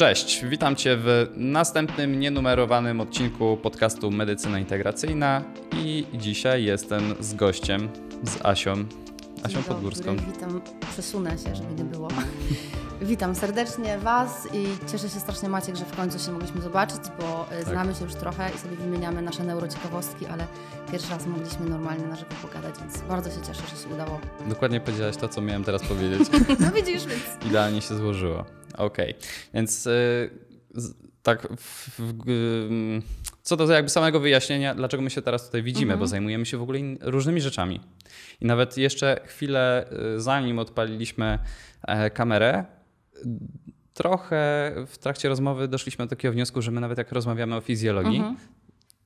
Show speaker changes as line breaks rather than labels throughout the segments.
Cześć, witam Cię w następnym nienumerowanym odcinku podcastu Medycyna Integracyjna i dzisiaj jestem z gościem, z Asią, Asią Dzień Podgórską. Dobry,
witam, przesunę się, żeby nie było. witam serdecznie Was i cieszę się strasznie Maciek, że w końcu się mogliśmy zobaczyć, bo e, tak. znamy się już trochę i sobie wymieniamy nasze neurociekawostki, ale pierwszy raz mogliśmy normalnie na żywo pogadać, więc bardzo się cieszę, że się udało.
Dokładnie powiedziałaś to, co miałem teraz powiedzieć.
no widzisz, więc...
Idealnie się złożyło. Okej, okay. więc yy, tak w, w, yy, co do jakby samego wyjaśnienia, dlaczego my się teraz tutaj widzimy, bo mhm. zajmujemy się w ogóle in, różnymi rzeczami. I nawet jeszcze chwilę yy, zanim odpaliliśmy e, kamerę, trochę w trakcie rozmowy doszliśmy do takiego wniosku, że my nawet jak rozmawiamy o fizjologii, mhm.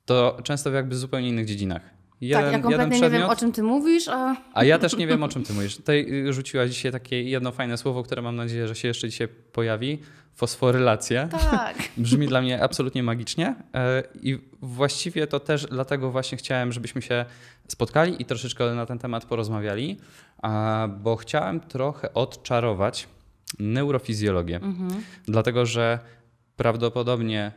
to często w jakby zupełnie innych dziedzinach. Tak, jeden, tak, ja kompletnie nie wiem, o
czym ty mówisz. A... a
ja też nie wiem, o czym ty mówisz. Tutaj y, rzuciłaś dzisiaj takie jedno fajne słowo, które mam nadzieję, że się jeszcze dzisiaj pojawi. Fosforylacja. Tak. Brzmi dla mnie absolutnie magicznie. E, I właściwie to też dlatego właśnie chciałem, żebyśmy się spotkali i troszeczkę na ten temat porozmawiali, bo chciałem trochę odczarować neurofizjologię. Mhm. Dlatego, że prawdopodobnie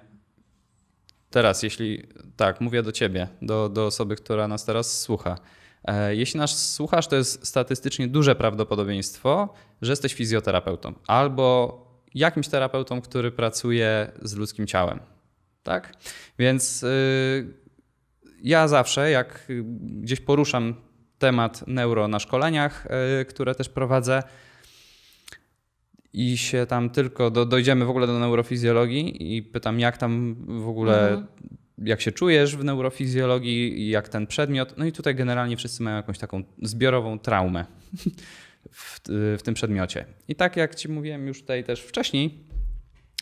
teraz, jeśli tak, mówię do ciebie, do, do osoby, która nas teraz słucha. E, jeśli nas słuchasz, to jest statystycznie duże prawdopodobieństwo, że jesteś fizjoterapeutą albo jakimś terapeutą, który pracuje z ludzkim ciałem. Tak? Więc y, ja zawsze, jak gdzieś poruszam temat neuro na szkoleniach, y, które też prowadzę, i się tam tylko do, dojdziemy w ogóle do neurofizjologii i pytam, jak tam w ogóle, mhm. jak się czujesz w neurofizjologii, jak ten przedmiot. No i tutaj generalnie wszyscy mają jakąś taką zbiorową traumę w, w tym przedmiocie. I tak jak Ci mówiłem już tutaj też wcześniej,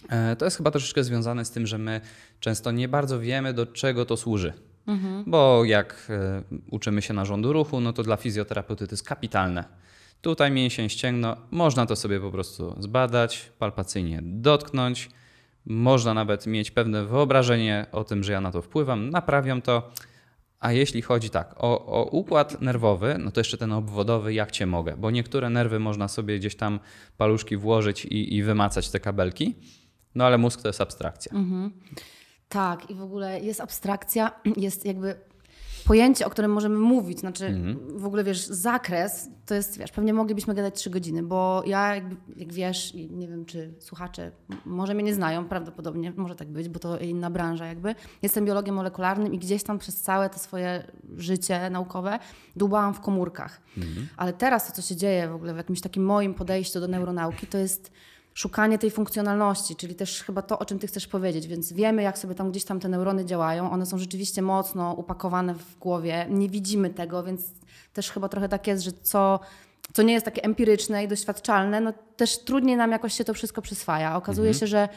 e, to jest chyba troszeczkę związane z tym, że my często nie bardzo wiemy, do czego to służy. Mhm. Bo jak e, uczymy się narządu ruchu, no to dla fizjoterapeuty to jest kapitalne Tutaj mięsień ścięgno, można to sobie po prostu zbadać, palpacyjnie dotknąć. Można nawet mieć pewne wyobrażenie o tym, że ja na to wpływam, naprawiam to. A jeśli chodzi tak o, o, układ nerwowy, no to jeszcze ten obwodowy, jak cię mogę, bo niektóre nerwy można sobie gdzieś tam paluszki włożyć i, i wymacać te kabelki, no ale mózg to jest abstrakcja.
Mhm. Tak, i w ogóle jest abstrakcja, jest jakby pojęcie, o którym możemy mówić, znaczy mhm. w ogóle wiesz, zakres, to jest, wiesz, pewnie moglibyśmy gadać trzy godziny, bo ja, jak, jak wiesz, i nie wiem, czy słuchacze może mnie nie znają, prawdopodobnie może tak być, bo to inna branża jakby. Jestem biologiem molekularnym i gdzieś tam przez całe to swoje życie naukowe dłubałam w komórkach. Mhm. Ale teraz to, co się dzieje w ogóle w jakimś takim moim podejściu do neuronauki, to jest szukanie tej funkcjonalności, czyli też chyba to, o czym ty chcesz powiedzieć, więc wiemy, jak sobie tam gdzieś tam te neurony działają, one są rzeczywiście mocno upakowane w głowie, nie widzimy tego, więc też chyba trochę tak jest, że co, co nie jest takie empiryczne i doświadczalne, no też trudniej nam jakoś się to wszystko przyswaja. Okazuje mhm. się, że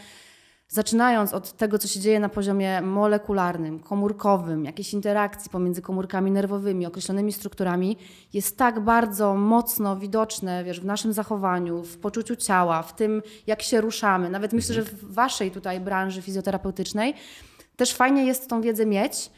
Zaczynając od tego, co się dzieje na poziomie molekularnym, komórkowym, jakiejś interakcji pomiędzy komórkami nerwowymi, określonymi strukturami, jest tak bardzo mocno widoczne wiesz, w naszym zachowaniu, w poczuciu ciała, w tym, jak się ruszamy. Nawet myślę, że mhm. w waszej tutaj branży fizjoterapeutycznej też fajnie jest tą wiedzę mieć.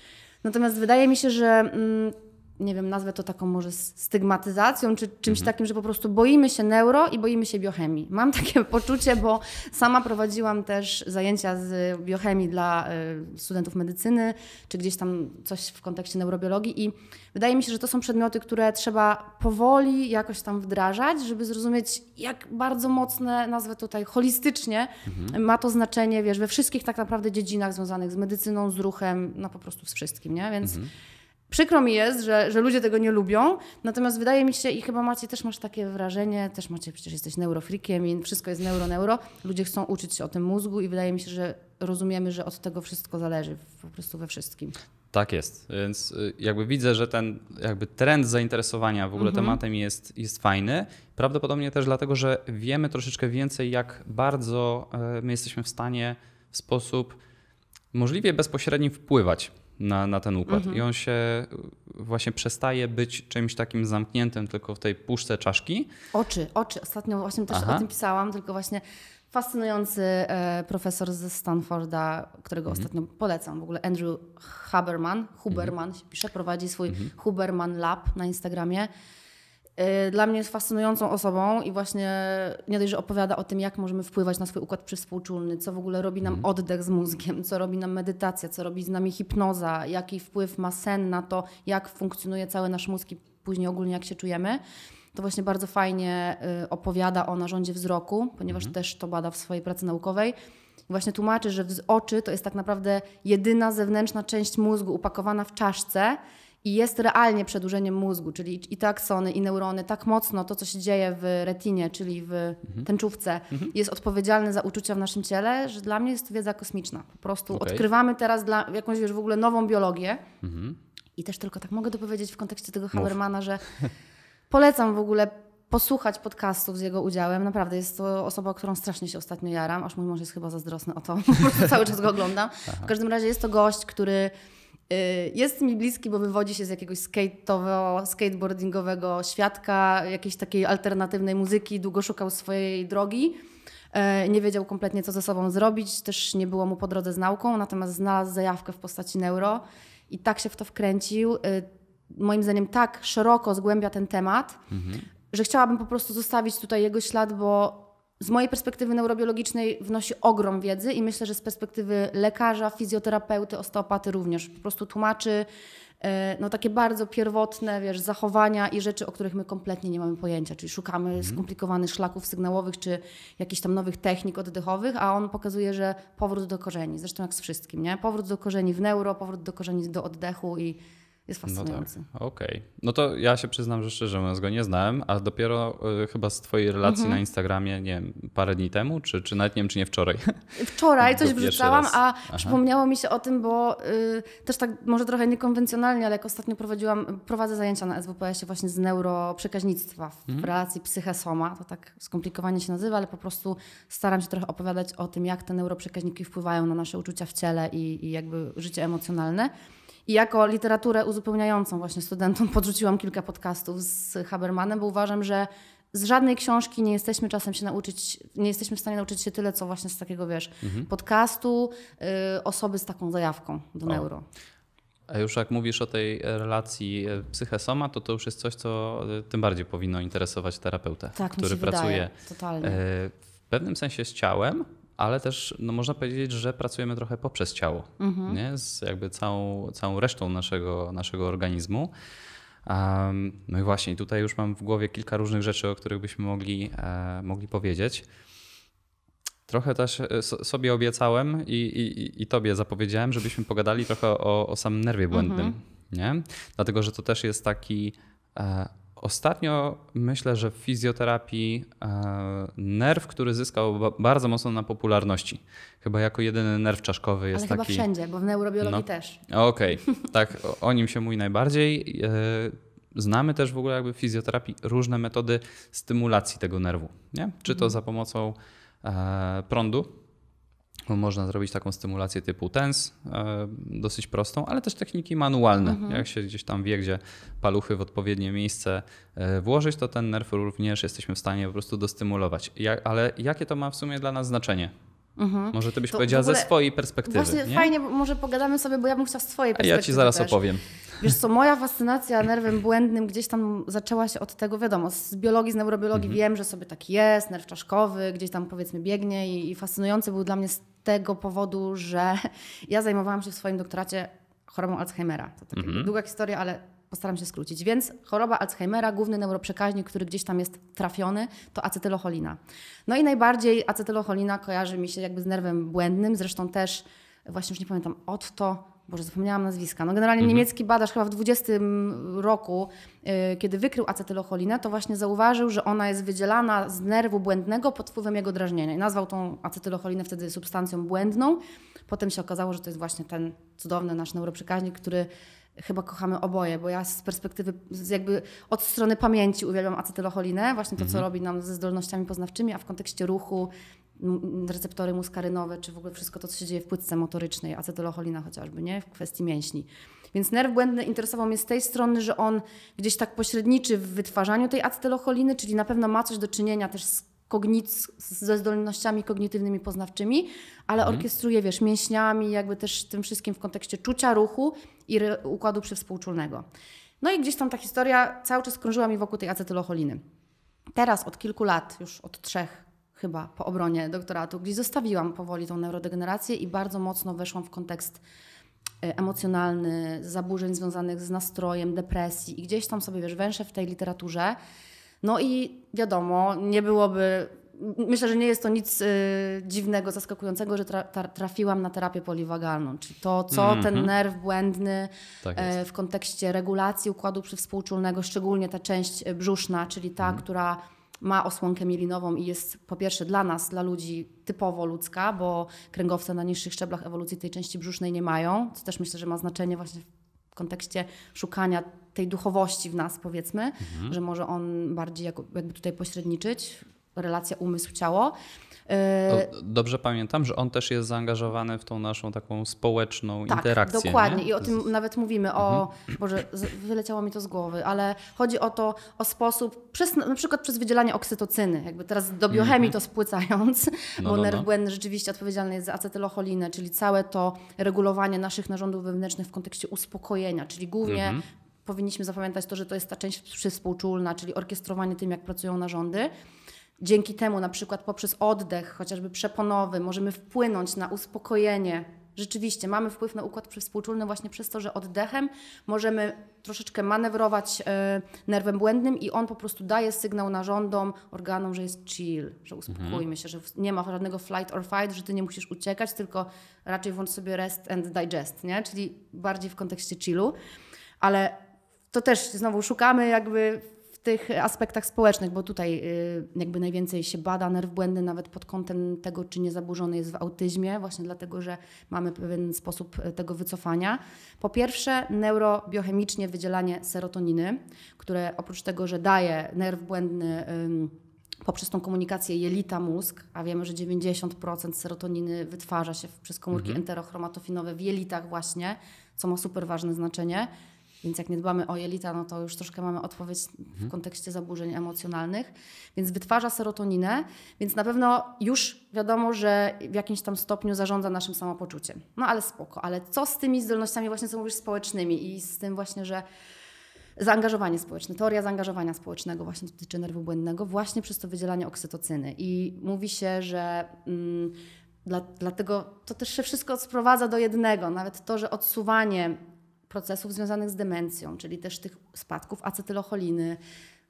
Natomiast wydaje mi się, że. Mm, nie wiem, nazwę to taką może stygmatyzacją, czy czymś mhm. takim, że po prostu boimy się neuro i boimy się biochemii. Mam takie poczucie, bo sama prowadziłam też zajęcia z biochemii dla y, studentów medycyny, czy gdzieś tam coś w kontekście neurobiologii i wydaje mi się, że to są przedmioty, które trzeba powoli jakoś tam wdrażać, żeby zrozumieć, jak bardzo mocne, nazwę tutaj holistycznie, mhm. ma to znaczenie, wiesz, we wszystkich tak naprawdę dziedzinach związanych z medycyną, z ruchem, no po prostu z wszystkim, nie? Więc... Mhm Przykro mi jest, że, że ludzie tego nie lubią, natomiast wydaje mi się, i chyba macie też masz takie wrażenie, też macie, przecież jesteś neurofrikiem i wszystko jest neuro, neuro. Ludzie chcą uczyć się o tym mózgu i wydaje mi się, że rozumiemy, że od tego wszystko zależy po prostu we wszystkim.
Tak jest, więc y, jakby widzę, że ten jakby trend zainteresowania w ogóle mhm. tematem jest, jest fajny. Prawdopodobnie też dlatego, że wiemy troszeczkę więcej, jak bardzo e, my jesteśmy w stanie w sposób możliwie bezpośredni wpływać na, na ten układ. Mhm. I on się y, właśnie przestaje być czymś takim zamkniętym, tylko w tej puszce czaszki.
Oczy, oczy. Ostatnio właśnie też Aha. o tym pisałam, tylko właśnie fascynujący e, profesor ze Stanforda, którego mhm. ostatnio polecam w ogóle, Andrew Huberman, Huberman mhm. się pisze, prowadzi swój mhm. Huberman Lab na Instagramie. Y, dla mnie jest fascynującą osobą i właśnie nie dość, że opowiada o tym, jak możemy wpływać na swój układ przyspółczulny, co w ogóle robi nam mhm. oddech z mózgiem, co robi nam medytacja, co robi z nami hipnoza, jaki wpływ ma sen na to, jak funkcjonuje cały nasz mózg i później ogólnie jak się czujemy. To właśnie bardzo fajnie y, opowiada o narządzie wzroku, ponieważ mhm. też to bada w swojej pracy naukowej właśnie tłumaczy, że oczy to jest tak naprawdę jedyna zewnętrzna część mózgu upakowana w czaszce i jest realnie przedłużeniem mózgu, czyli i te aksony, i neurony, tak mocno to, co się dzieje w retinie, czyli w mhm. tęczówce, mhm. jest odpowiedzialne za uczucia w naszym ciele, że dla mnie jest to wiedza kosmiczna. Po prostu okay. odkrywamy teraz dla, jakąś już w ogóle nową biologię. Mhm. I też tylko tak mogę dopowiedzieć w kontekście tego Habermana, Mów. że polecam w ogóle posłuchać podcastów z jego udziałem. Naprawdę jest to osoba, którą strasznie się ostatnio jaram, aż mój mąż jest chyba zazdrosny o to, po prostu cały czas go oglądam. W każdym razie jest to gość, który Y, jest mi bliski, bo wywodzi się z jakiegoś skateboardingowego świadka, jakiejś takiej alternatywnej muzyki, długo szukał swojej drogi. Y, nie wiedział kompletnie, co ze sobą zrobić, też nie było mu po drodze z nauką, natomiast znalazł zajawkę w postaci neuro i tak się w to wkręcił. Y, moim zdaniem tak szeroko zgłębia ten temat, mhm. że chciałabym po prostu zostawić tutaj jego ślad, bo z mojej perspektywy neurobiologicznej wnosi ogrom wiedzy i myślę, że z perspektywy lekarza, fizjoterapeuty, osteopaty również. Po prostu tłumaczy e, no, takie bardzo pierwotne wiesz, zachowania i rzeczy, o których my kompletnie nie mamy pojęcia. Czyli szukamy mhm. skomplikowanych szlaków sygnałowych czy jakichś tam nowych technik oddechowych, a on pokazuje, że powrót do korzeni, zresztą jak z wszystkim, nie? Powrót do korzeni w neuro, powrót do korzeni do oddechu i jest fascynujący. No tak. Okej.
Okay. No to ja się przyznam, że szczerze mówiąc go nie znałem, a dopiero y, chyba z twojej relacji mm -hmm. na Instagramie, nie wiem, parę dni temu, czy, czy nawet nie wiem, czy nie wczoraj.
Wczoraj coś wrzucałam, a Aha. przypomniało mi się o tym, bo y, też tak może trochę niekonwencjonalnie, ale jak ostatnio prowadziłam, prowadzę zajęcia na SWPS-ie właśnie z neuroprzekaźnictwa w mm -hmm. relacji psychesoma, to tak skomplikowanie się nazywa, ale po prostu staram się trochę opowiadać o tym, jak te neuroprzekaźniki wpływają na nasze uczucia w ciele i, i jakby życie emocjonalne. I jako literaturę uzupełniającą właśnie studentom podrzuciłam kilka podcastów z Habermanem, bo uważam, że z żadnej książki nie jesteśmy czasem się nauczyć, nie jesteśmy w stanie nauczyć się tyle, co właśnie z takiego, wiesz, mhm. podcastu, y, osoby z taką zajawką do o. neuro.
A już jak mówisz o tej e, relacji e, psychesoma, to to już jest coś, co e, tym bardziej powinno interesować terapeutę, tak, który pracuje wydaje, w pewnym sensie z ciałem, ale też no, można powiedzieć, że pracujemy trochę poprzez ciało, mhm. nie? z jakby całą, całą resztą naszego, naszego organizmu. Um, no i właśnie tutaj już mam w głowie kilka różnych rzeczy, o których byśmy mogli, e, mogli powiedzieć. Trochę też e, sobie obiecałem i, i, i tobie zapowiedziałem, żebyśmy pogadali trochę o, o samym nerwie błędnym. Mhm. Nie? Dlatego, że to też jest taki e, Ostatnio myślę, że w fizjoterapii e, nerw, który zyskał bardzo mocno na popularności. Chyba jako jedyny nerw czaszkowy jest Ale chyba taki. Chyba wszędzie, bo w neurobiologii no. też. Okej, okay. tak, o nim się mówi najbardziej. E, znamy też w ogóle jakby w fizjoterapii różne metody stymulacji tego nerwu. Nie? Czy to mhm. za pomocą e, prądu, można zrobić taką stymulację typu TENS, e, dosyć prostą, ale też techniki manualne. Mhm. Jak się gdzieś tam wie, gdzie paluchy w odpowiednie miejsce e, włożyć, to ten nerw również jesteśmy w stanie po prostu dostymulować. ale jakie to ma w sumie dla nas znaczenie? Mhm. Może ty byś to powiedziała ogóle, ze swojej perspektywy. Właśnie nie? fajnie,
może pogadamy sobie, bo ja bym chciała z twojej perspektywy. A ja ci zaraz też. opowiem. Wiesz co, moja fascynacja nerwem błędnym gdzieś tam zaczęła się od tego, wiadomo, z biologii, z neurobiologii mhm. wiem, że sobie tak jest, nerw czaszkowy, gdzieś tam powiedzmy biegnie i, i fascynujący był dla mnie z tego powodu, że ja zajmowałam się w swoim doktoracie chorobą Alzheimera. To taka mhm. długa historia, ale postaram się skrócić. Więc choroba Alzheimera, główny neuroprzekaźnik, który gdzieś tam jest trafiony, to acetylocholina. No i najbardziej acetylocholina kojarzy mi się jakby z nerwem błędnym, zresztą też, właśnie już nie pamiętam, to. Boże, zapomniałam nazwiska. No generalnie mhm. niemiecki badacz chyba w 20 roku, yy, kiedy wykrył acetylocholinę, to właśnie zauważył, że ona jest wydzielana z nerwu błędnego pod wpływem jego drażnienia. I nazwał tą acetylocholinę wtedy substancją błędną. Potem się okazało, że to jest właśnie ten cudowny nasz neuroprzekaźnik, który chyba kochamy oboje, bo ja z perspektywy, jakby od strony pamięci uwielbiam acetylocholinę, właśnie to, mhm. co robi nam ze zdolnościami poznawczymi, a w kontekście ruchu receptory muskarynowe, czy w ogóle wszystko to, co się dzieje w płytce motorycznej, acetylocholina chociażby, nie? W kwestii mięśni. Więc nerw błędny interesował mnie z tej strony, że on gdzieś tak pośredniczy w wytwarzaniu tej acetylocholiny, czyli na pewno ma coś do czynienia też z kognic, ze zdolnościami kognitywnymi, poznawczymi, ale mhm. orkiestruje, wiesz, mięśniami, jakby też tym wszystkim w kontekście czucia, ruchu i układu przywspółczulnego. No i gdzieś tam ta historia cały czas krążyła mi wokół tej acetylocholiny. Teraz od kilku lat, już od trzech, chyba po obronie doktoratu, gdzie zostawiłam powoli tą neurodegenerację i bardzo mocno weszłam w kontekst e, emocjonalny, zaburzeń związanych z nastrojem, depresji i gdzieś tam sobie, wiesz, węszę w tej literaturze. No i wiadomo, nie byłoby myślę, że nie jest to nic y, dziwnego, zaskakującego, że tra, tra, trafiłam na terapię poliwagalną, czyli to, co mm -hmm. ten nerw błędny tak e, w kontekście regulacji układu przywspółczulnego, szczególnie ta część brzuszna, czyli ta, mm. która ma osłonkę mielinową i jest po pierwsze dla nas, dla ludzi typowo ludzka, bo kręgowce na niższych szczeblach ewolucji tej części brzusznej nie mają, co też myślę, że ma znaczenie właśnie w kontekście szukania tej duchowości w nas, powiedzmy, mhm. że może on bardziej jakby tutaj pośredniczyć, relacja umysł-ciało. E,
dobrze pamiętam, że on też jest zaangażowany w tą naszą taką społeczną tak, interakcję. Dokładnie nie? i o tym
nawet mówimy. O, mhm. Boże, wyleciało mi to z głowy, ale chodzi o to, o sposób, przez, na przykład przez wydzielanie oksytocyny, jakby teraz do mhm. biochemii mhm. to spłycając, no, bo no, nerw błędny no. rzeczywiście odpowiedzialny jest za acetylocholinę, czyli całe to regulowanie naszych narządów wewnętrznych w kontekście uspokojenia, czyli głównie mhm powinniśmy zapamiętać to, że to jest ta część współczulna, czyli orkiestrowanie tym, jak pracują narządy. Dzięki temu, na przykład poprzez oddech, chociażby przeponowy, możemy wpłynąć na uspokojenie. Rzeczywiście mamy wpływ na układ współczulny właśnie przez to, że oddechem możemy troszeczkę manewrować e, nerwem błędnym i on po prostu daje sygnał narządom, organom, że jest chill, że uspokójmy mhm. się, że nie ma żadnego flight or fight, że ty nie musisz uciekać, tylko raczej włącz sobie rest and digest, nie? czyli bardziej w kontekście chillu. Ale to też znowu szukamy jakby tych aspektach społecznych, bo tutaj y, jakby najwięcej się bada nerw błędny nawet pod kątem tego, czy nie zaburzony jest w autyzmie, właśnie dlatego, że mamy pewien sposób y, tego wycofania. Po pierwsze, neurobiochemicznie wydzielanie serotoniny, które oprócz tego, że daje nerw błędny poprzez tą komunikację jelita-mózg, a wiemy, że 90% serotoniny wytwarza się przez komórki mhm. enterochromatofinowe w jelitach właśnie, co ma super ważne znaczenie – więc jak nie dbamy o jelita, no to już troszkę mamy odpowiedź w mhm. kontekście zaburzeń emocjonalnych. Więc wytwarza serotoninę, więc na pewno już wiadomo, że w jakimś tam stopniu zarządza naszym samopoczuciem. No ale spoko. Ale co z tymi zdolnościami właśnie, co mówisz, społecznymi i z tym właśnie, że zaangażowanie społeczne, teoria zaangażowania społecznego właśnie dotyczy nerwu błędnego, właśnie przez to wydzielanie oksytocyny. I mówi się, że... Mm, dlatego to też się wszystko sprowadza do jednego. Nawet to, że odsuwanie procesów związanych z demencją, czyli też tych spadków acetylocholiny.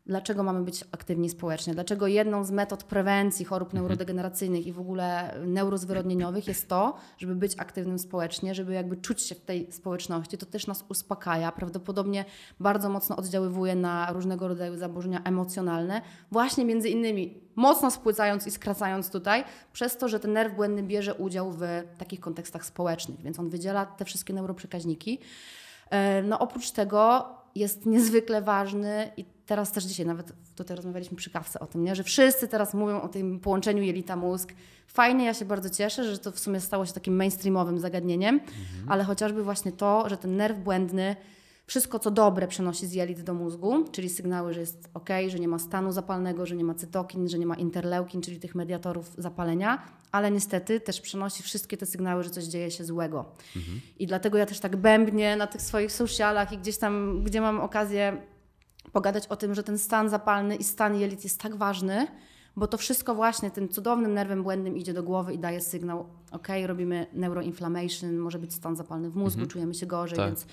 Dlaczego mamy być aktywni społecznie? Dlaczego jedną z metod prewencji chorób mhm. neurodegeneracyjnych i w ogóle neurozwyrodnieniowych jest to, żeby być aktywnym społecznie, żeby jakby czuć się w tej społeczności. To też nas uspokaja, prawdopodobnie bardzo mocno oddziaływuje na różnego rodzaju zaburzenia emocjonalne, właśnie między innymi mocno spłycając i skracając tutaj, przez to, że ten nerw błędny bierze udział w takich kontekstach społecznych, więc on wydziela te wszystkie neuroprzekaźniki. E, no oprócz tego jest niezwykle ważny i teraz też dzisiaj nawet tutaj rozmawialiśmy przy kawce o tym, nie? że wszyscy teraz mówią o tym połączeniu jelita-mózg. Fajnie, ja się bardzo cieszę, że to w sumie stało się takim mainstreamowym zagadnieniem, mhm. ale chociażby właśnie to, że ten nerw błędny wszystko, co dobre przenosi z jelit do mózgu, czyli sygnały, że jest ok, że nie ma stanu zapalnego, że nie ma cytokin, że nie ma interleukin, czyli tych mediatorów zapalenia, ale niestety też przenosi wszystkie te sygnały, że coś dzieje się złego. Mhm. I dlatego ja też tak bębnię na tych swoich socialach i gdzieś tam, gdzie mam okazję pogadać o tym, że ten stan zapalny i stan jelit jest tak ważny, bo to wszystko właśnie tym cudownym nerwem błędnym idzie do głowy i daje sygnał, ok, robimy neuroinflammation, może być stan zapalny w mózgu, mhm. czujemy się gorzej, tak. więc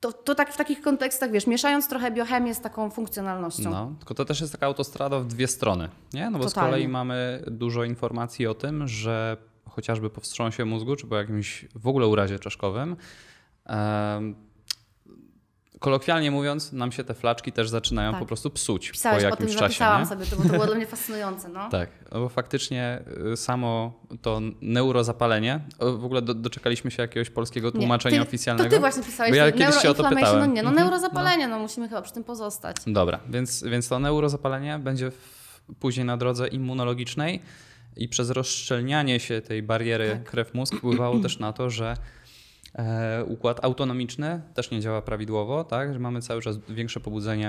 to, to tak w takich kontekstach, wiesz, mieszając trochę biochemię z taką funkcjonalnością. No,
tylko to też jest taka autostrada w dwie strony, nie? No bo Totalnie. z kolei mamy dużo informacji o tym, że chociażby po wstrząsie mózgu, czy po jakimś w ogóle urazie czaszkowym, kolokwialnie mówiąc, nam się te flaczki też zaczynają tak. po prostu psuć Pisałeś po jakimś o tym, czasie. Nie? sobie to, bo to było dla mnie fascynujące. No. Tak, no bo faktycznie y, samo to neurozapalenie, w ogóle doczekaliśmy się jakiegoś polskiego tłumaczenia nie. ty, oficjalnego. To ty właśnie pisałeś, bo ja kiedyś się o to pytałem. No nie, no mhm, neurozapalenie,
no. no. musimy chyba przy tym pozostać.
Dobra, więc, więc to neurozapalenie będzie w, później na drodze immunologicznej i przez rozszczelnianie się tej bariery tak. krew-mózg wpływało też na to, że E, układ autonomiczny też nie działa prawidłowo, tak? Że mamy cały czas większe pobudzenie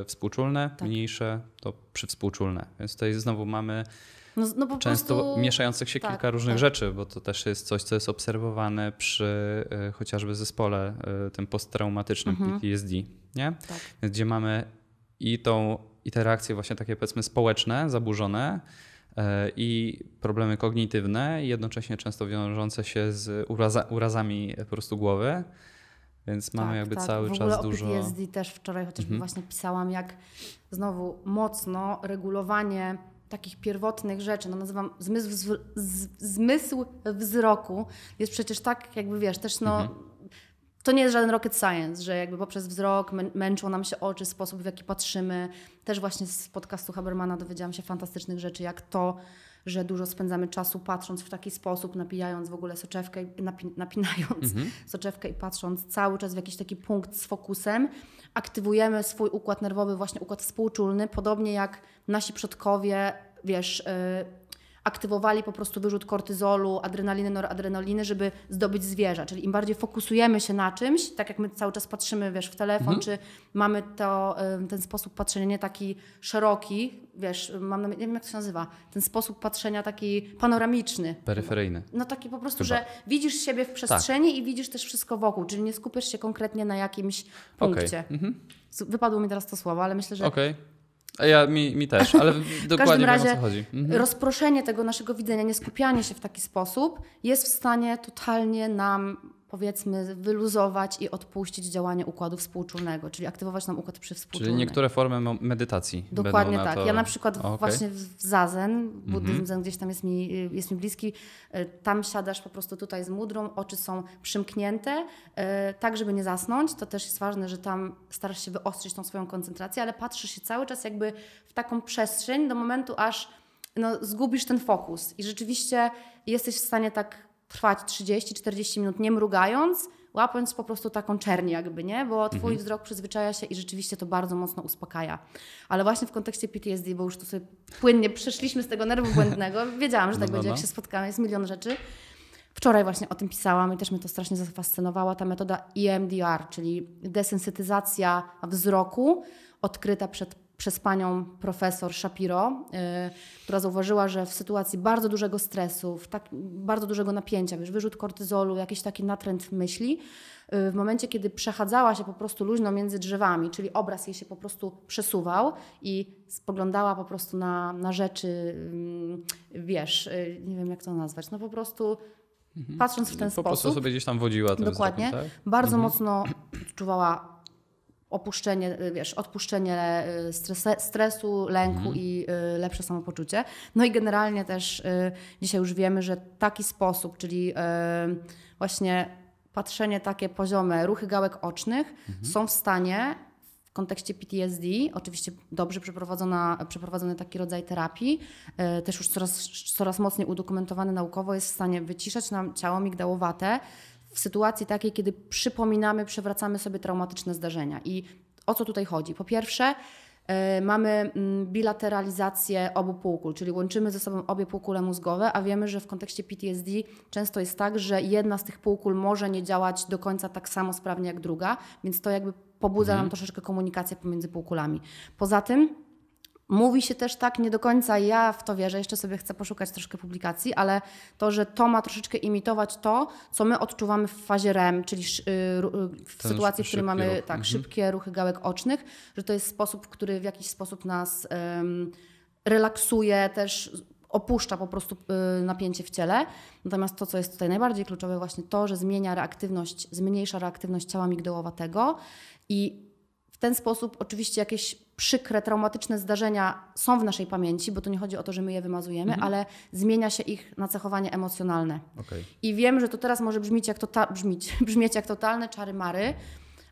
e, współczulne, tak. mniejsze to przywspółczulne. Więc tutaj znowu mamy no, no często prostu... mieszających się tak, kilka tak. różnych tak. rzeczy, bo to też jest coś, co jest obserwowane przy e, chociażby zespole y, tym posttraumatycznym mhm. PTSD, nie? Tak. gdzie mamy i tą i te reakcje właśnie takie powiedzmy społeczne, zaburzone, E, i problemy kognitywne, jednocześnie często wiążące się z uraza, urazami po prostu głowy. Więc mamy tak, jakby tak. cały w czas ogóle dużo. PTSD
też wczoraj chociażby mhm. właśnie pisałam, jak znowu mocno regulowanie takich pierwotnych rzeczy, no nazywam zmysł, z, zmysł wzroku, jest przecież tak, jakby wiesz, też no. Mhm. To nie jest żaden rocket science, że jakby poprzez wzrok męczą nam się oczy, sposób w jaki patrzymy, też właśnie z podcastu Habermana dowiedziałam się fantastycznych rzeczy, jak to, że dużo spędzamy czasu patrząc w taki sposób, napijając w ogóle soczewkę, napi napinając mhm. soczewkę i patrząc cały czas w jakiś taki punkt z fokusem, aktywujemy swój układ nerwowy, właśnie układ współczulny, podobnie jak nasi przodkowie, wiesz... Yy, aktywowali po prostu wyrzut kortyzolu, adrenaliny, noradrenaliny, żeby zdobyć zwierzę. Czyli im bardziej fokusujemy się na czymś, tak jak my cały czas patrzymy wiesz, w telefon, mhm. czy mamy to, ten sposób patrzenia nie taki szeroki, wiesz, mam na, nie wiem jak to się nazywa, ten sposób patrzenia taki panoramiczny. Peryferyjny. No taki po prostu, Chyba. że widzisz siebie w tak. przestrzeni tak. i widzisz też wszystko wokół, czyli nie skupiasz się konkretnie na jakimś punkcie. Okay. Mhm. Wypadło mi teraz to słowo, ale myślę, że
okay ja, mi, mi też, ale dokładnie razie, wiem o co chodzi. Mhm.
Rozproszenie tego naszego widzenia, nie skupianie się w taki sposób jest w stanie totalnie nam powiedzmy, wyluzować i odpuścić działanie układu współczulnego, czyli aktywować nam układ przywspółczulny. Czyli niektóre
formy medytacji. Dokładnie tak. To... Ja na przykład okay. właśnie w
Zazen, mhm. buddyzm mm -hmm. gdzieś tam jest mi, jest mi bliski, y, tam siadasz po prostu tutaj z mudrą, oczy są przymknięte, y, tak żeby nie zasnąć. To też jest ważne, że tam starasz się wyostrzyć tą swoją koncentrację, ale patrzysz się cały czas jakby w taką przestrzeń do momentu, aż no, zgubisz ten fokus i rzeczywiście jesteś w stanie tak trwać 30-40 minut, nie mrugając, łapiąc po prostu taką czernię jakby, nie? Bo twój mhm. wzrok przyzwyczaja się i rzeczywiście to bardzo mocno uspokaja. Ale właśnie w kontekście PTSD, bo już tu sobie płynnie przeszliśmy z tego nerwu błędnego, wiedziałam, że tak no, będzie, no. jak się spotkamy, jest milion rzeczy. Wczoraj właśnie o tym pisałam i też mnie to strasznie zafascynowała ta metoda EMDR, czyli desensytyzacja wzroku odkryta przed przez panią profesor Shapiro, y, która zauważyła, że w sytuacji bardzo dużego stresu, w tak, bardzo dużego napięcia, wiesz, wyrzut kortyzolu, jakiś taki natręt myśli, y, w momencie, kiedy przechadzała się po prostu luźno między drzewami, czyli obraz jej się po prostu przesuwał i spoglądała po prostu na, na rzeczy, wiesz, y, nie wiem jak to nazwać, no po prostu mhm. patrząc w ten po sposób. Po prostu sobie gdzieś tam wodziła. Tak Dokładnie. tak? Bardzo mhm. mocno czuwała opuszczenie, y, wiesz, odpuszczenie y, stresu, lęku mhm. i y, lepsze samopoczucie. No i generalnie też dzisiaj już wiemy, że taki sposób, czyli właśnie patrzenie takie poziome, ruchy gałek ocznych mhm. są w stanie w kontekście PTSD, oczywiście dobrze przeprowadzona, przeprowadzony taki rodzaj terapii, też już coraz, coraz mocniej udokumentowany naukowo, jest w stanie wyciszać nam ciało migdałowate, w sytuacji takiej, kiedy przypominamy, przewracamy sobie traumatyczne zdarzenia. I o co tutaj chodzi? Po pierwsze, e, mamy mm, bilateralizację obu półkul, czyli łączymy ze sobą obie półkule mózgowe, a wiemy, że w kontekście PTSD często jest tak, że jedna z tych półkul może nie działać do końca tak samo sprawnie jak druga, więc to jakby pobudza mhm. nam troszeczkę komunikację pomiędzy półkulami. Poza tym Mówi się też tak, nie do końca ja w to wierzę, jeszcze sobie chcę poszukać troszkę publikacji, ale to, że to ma troszeczkę imitować to, co my odczuwamy w fazie REM, czyli y, y, w Ten sytuacji, w której mamy ruch. tak, mhm. szybkie ruchy gałek ocznych, że to jest sposób, który w jakiś sposób nas um, relaksuje, też opuszcza po prostu y, napięcie w ciele. Natomiast to, co jest tutaj najbardziej kluczowe, właśnie to, że zmienia reaktywność, zmniejsza reaktywność ciała migdałowatego i w ten sposób oczywiście jakieś przykre, traumatyczne zdarzenia są w naszej pamięci, bo to nie chodzi o to, że my je wymazujemy, mhm. ale zmienia się ich nacechowanie emocjonalne. Okay. I wiem, że to teraz może brzmieć jak, tota brzmieć, brzmieć jak totalne czary-mary,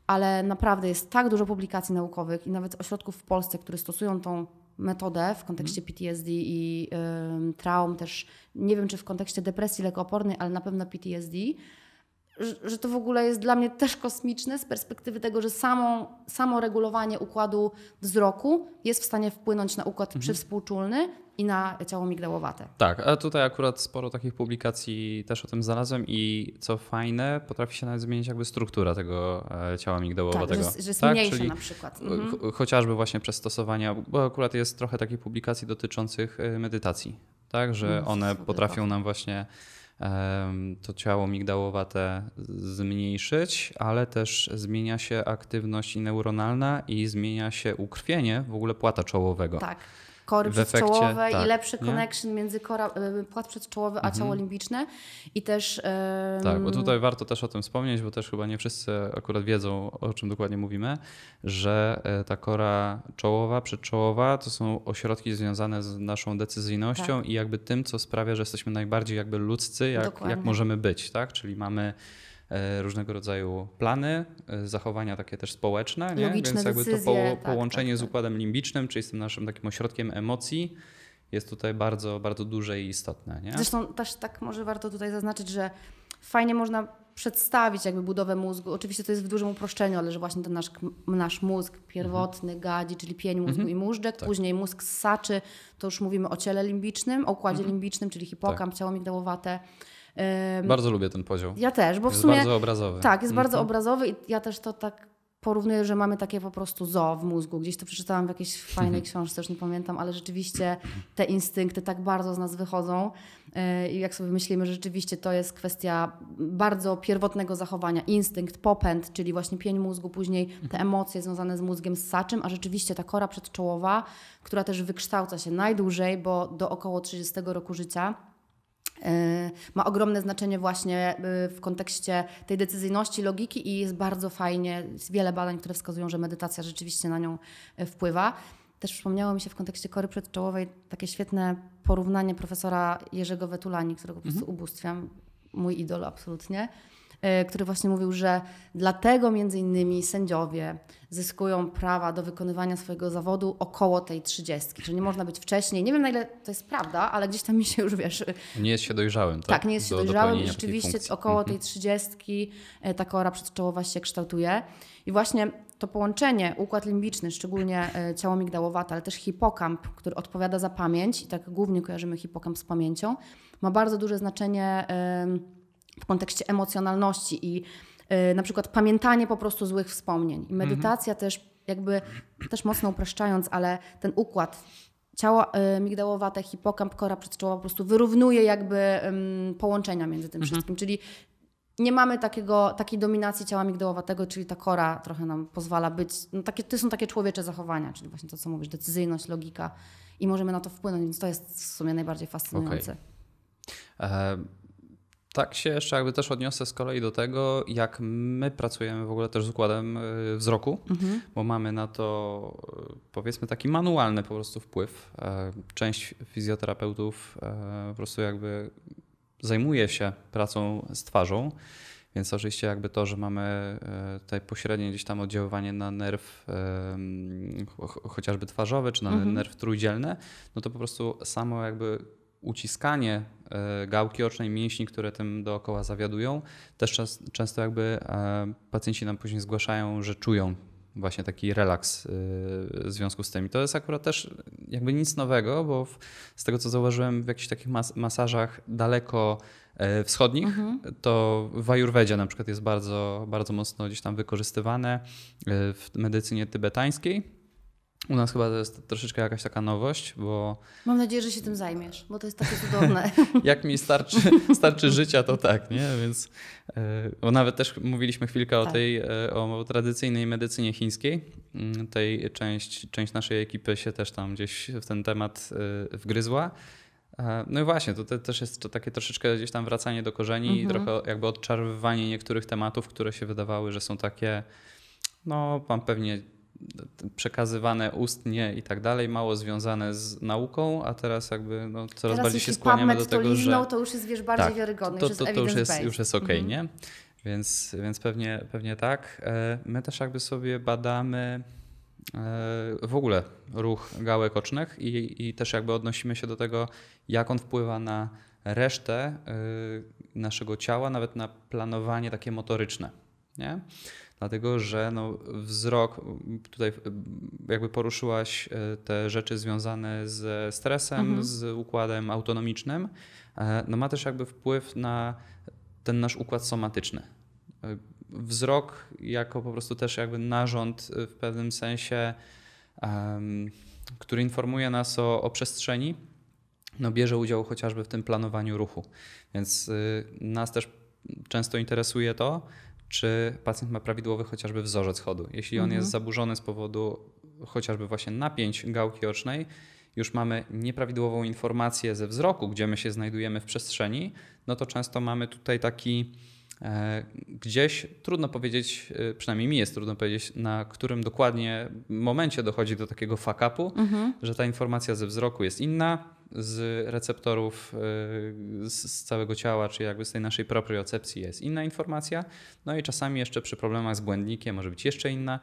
ale naprawdę jest tak dużo publikacji naukowych i nawet ośrodków w Polsce, które stosują tą metodę w kontekście mhm. PTSD i y, traum też, nie wiem czy w kontekście depresji lekoopornej, ale na pewno PTSD, że to w ogóle jest dla mnie też kosmiczne z perspektywy tego, że samo, samo regulowanie układu wzroku jest w stanie wpłynąć na układ mhm. przywspółczulny i na ciało migdałowate.
Tak, a tutaj akurat sporo takich publikacji też o tym znalazłem i co fajne, potrafi się nawet zmienić jakby struktura tego e, ciała migdałowego. Tak, że, że jest tak? mniejsza Czyli na przykład. Mhm. Chociażby właśnie przez stosowania, bo akurat jest trochę takich publikacji dotyczących e, medytacji, tak, że mhm. one potrafią nam właśnie to ciało migdałowate zmniejszyć, ale też zmienia się aktywność neuronalna i zmienia się ukrwienie w ogóle płata czołowego. Tak kory przedczołowe tak, i lepszy nie?
connection między kora, e, płat przedczołowy a mhm. ciało limbiczne i też... Tak, bo tutaj
warto też o tym wspomnieć, bo też chyba nie wszyscy akurat wiedzą, o czym dokładnie mówimy, że e, ta kora czołowa, przedczołowa to są ośrodki związane z naszą decyzyjnością tak. i jakby tym, co sprawia, że jesteśmy najbardziej jakby ludzcy, jak, jak możemy być, tak? Czyli mamy E, różnego rodzaju plany, e, zachowania takie też społeczne, nie? Logiczne więc jakby decyzje, to po, tak, połączenie tak, tak. z układem limbicznym, czyli z tym naszym takim ośrodkiem emocji, jest tutaj bardzo, bardzo duże i istotne. Nie? Zresztą
też tak może warto tutaj zaznaczyć, że fajnie można przedstawić jakby budowę mózgu. Oczywiście to jest w dużym uproszczeniu, ale że właśnie ten nasz, nasz mózg pierwotny, mhm. gadzi, czyli pień mózgu mhm. i móżdżek, tak. później mózg ssaczy, to już mówimy o ciele limbicznym, o układzie mhm. limbicznym, czyli hipokamp, tak. ciało migdałowate, bardzo lubię ten poziom. Ja też, bo w jest sumie... bardzo obrazowy. Tak, jest mhm. bardzo obrazowy i ja też to tak porównuję, że mamy takie po prostu zo w mózgu. Gdzieś to przeczytałam w jakiejś fajnej mhm. książce, też nie pamiętam, ale rzeczywiście te instynkty tak bardzo z nas wychodzą. E, I jak sobie myślimy, że rzeczywiście to jest kwestia bardzo pierwotnego zachowania. Instynkt, popęd, czyli właśnie pień mózgu, później te mhm. emocje związane z mózgiem ssaczym, a rzeczywiście ta kora przedczołowa, która też wykształca się najdłużej, bo do około 30 roku życia Y, ma ogromne znaczenie właśnie y, w kontekście tej decyzyjności, logiki i jest bardzo fajnie, jest wiele badań, które wskazują, że medytacja rzeczywiście na nią y, wpływa. Też przypomniało mi się w kontekście kory przedczołowej takie świetne porównanie profesora Jerzego Wetulani, którego po prostu mhm. ubóstwiam, mój idol absolutnie E, który właśnie mówił, że dlatego między innymi sędziowie zyskują prawa do wykonywania swojego zawodu około tej trzydziestki, czyli nie można być wcześniej. Nie wiem na ile to jest prawda, ale gdzieś tam mi się już wiesz.
Nie jest się dojrzałym, tak? Tak, nie jest się do, dojrzałym. Rzeczywiście około tej mhm.
trzydziestki e, ta kora przedczołowa się kształtuje. I właśnie to połączenie układ limbiczny, szczególnie e, ciało migdałowate, ale też hipokamp, który odpowiada za pamięć, i tak głównie kojarzymy hipokamp z pamięcią, ma bardzo duże znaczenie. Yy, w kontekście emocjonalności i y, na przykład pamiętanie po prostu złych wspomnień. I medytacja mhm. też jakby, też mocno upraszczając, ale ten układ ciała y, migdałowate, hipokamp, kora przedczołowa po prostu wyrównuje jakby połączenia między tym mhm. wszystkim. Czyli nie mamy takiego, takiej dominacji ciała migdałowatego, czyli ta kora trochę nam pozwala być. No takie, to są takie człowiecze zachowania, czyli właśnie to, co mówisz, decyzyjność, logika i możemy na to wpłynąć, więc to jest w sumie najbardziej fascynujące.
Okay tak się jeszcze jakby też odniosę z kolei do tego, jak my pracujemy w ogóle też z układem y, wzroku, mhm. bo mamy na to y, powiedzmy taki manualny po prostu wpływ. Y, część fizjoterapeutów po prostu jakby zajmuje się pracą z twarzą. Więc oczywiście jakby to, że mamy tutaj pośrednie gdzieś tam oddziaływanie na nerw chociażby twarzowy, czy na mhm. nerw trójdzielny, no to po prostu samo jakby uciskanie e, gałki ocznej, mięśni, które tym dookoła zawiadują. Też czas, często jakby e, pacjenci nam później zgłaszają, że czują właśnie taki relaks e, w związku z tym. I to jest akurat też jakby nic nowego, bo z tego co zauważyłem w jakichś takich masażach daleko wschodnich, mhm. to w ajurwedzie na przykład jest bardzo, bardzo mocno gdzieś tam wykorzystywane, w medycynie tybetańskiej u nas chyba to jest troszeczkę jakaś taka nowość, bo.
Mam nadzieję, że się tym zajmiesz, bo to jest takie cudowne. Jak
mi starczy, starczy życia, to tak, nie? Więc. E, bo nawet też mówiliśmy chwilkę tak. o tej e, o tradycyjnej medycynie chińskiej. Mm, tej część, część naszej ekipy się też tam gdzieś w ten temat e, wgryzła. No i właśnie, to też jest to takie troszeczkę gdzieś tam wracanie do korzeni mhm. i trochę jakby odczarowywanie niektórych tematów, które się wydawały, że są takie, no pan pewnie przekazywane ustnie i tak dalej, mało związane z nauką, a teraz jakby no, coraz teraz bardziej się skłaniamy do tego, to że... to już jest wiesz, bardziej tak, wiarygodne, to, to, to, już jest, już jest okej, okay, mhm. nie? Więc, więc pewnie, pewnie tak. E, my też jakby sobie badamy e, w ogóle ruch gałek ocznych i, i też jakby odnosimy się do tego, jak on wpływa na resztę e, naszego ciała, nawet na planowanie takie motoryczne, nie? dlatego że no, wzrok, tutaj e, jakby poruszyłaś e, te rzeczy związane ze stresem, mhm. z układem autonomicznym, e, no ma też jakby wpływ na ten nasz układ somatyczny. Wzrok jako po prostu też jakby narząd w pewnym sensie, um, który informuje nas o, o przestrzeni, no bierze udział chociażby w tym planowaniu ruchu. Więc y, nas też często interesuje to, czy pacjent ma prawidłowy chociażby wzorzec chodu. Jeśli on mhm. jest zaburzony z powodu chociażby właśnie napięć gałki ocznej, już mamy nieprawidłową informację ze wzroku, gdzie my się znajdujemy w przestrzeni, no to często mamy tutaj taki e, gdzieś, trudno powiedzieć, e, przynajmniej mi jest trudno powiedzieć, na którym dokładnie momencie dochodzi do takiego fuck upu, mhm. że ta informacja ze wzroku jest inna, z receptorów y, z całego ciała, czy jakby z tej naszej propriocepcji jest inna informacja. No i czasami jeszcze przy problemach z błędnikiem może być jeszcze inna.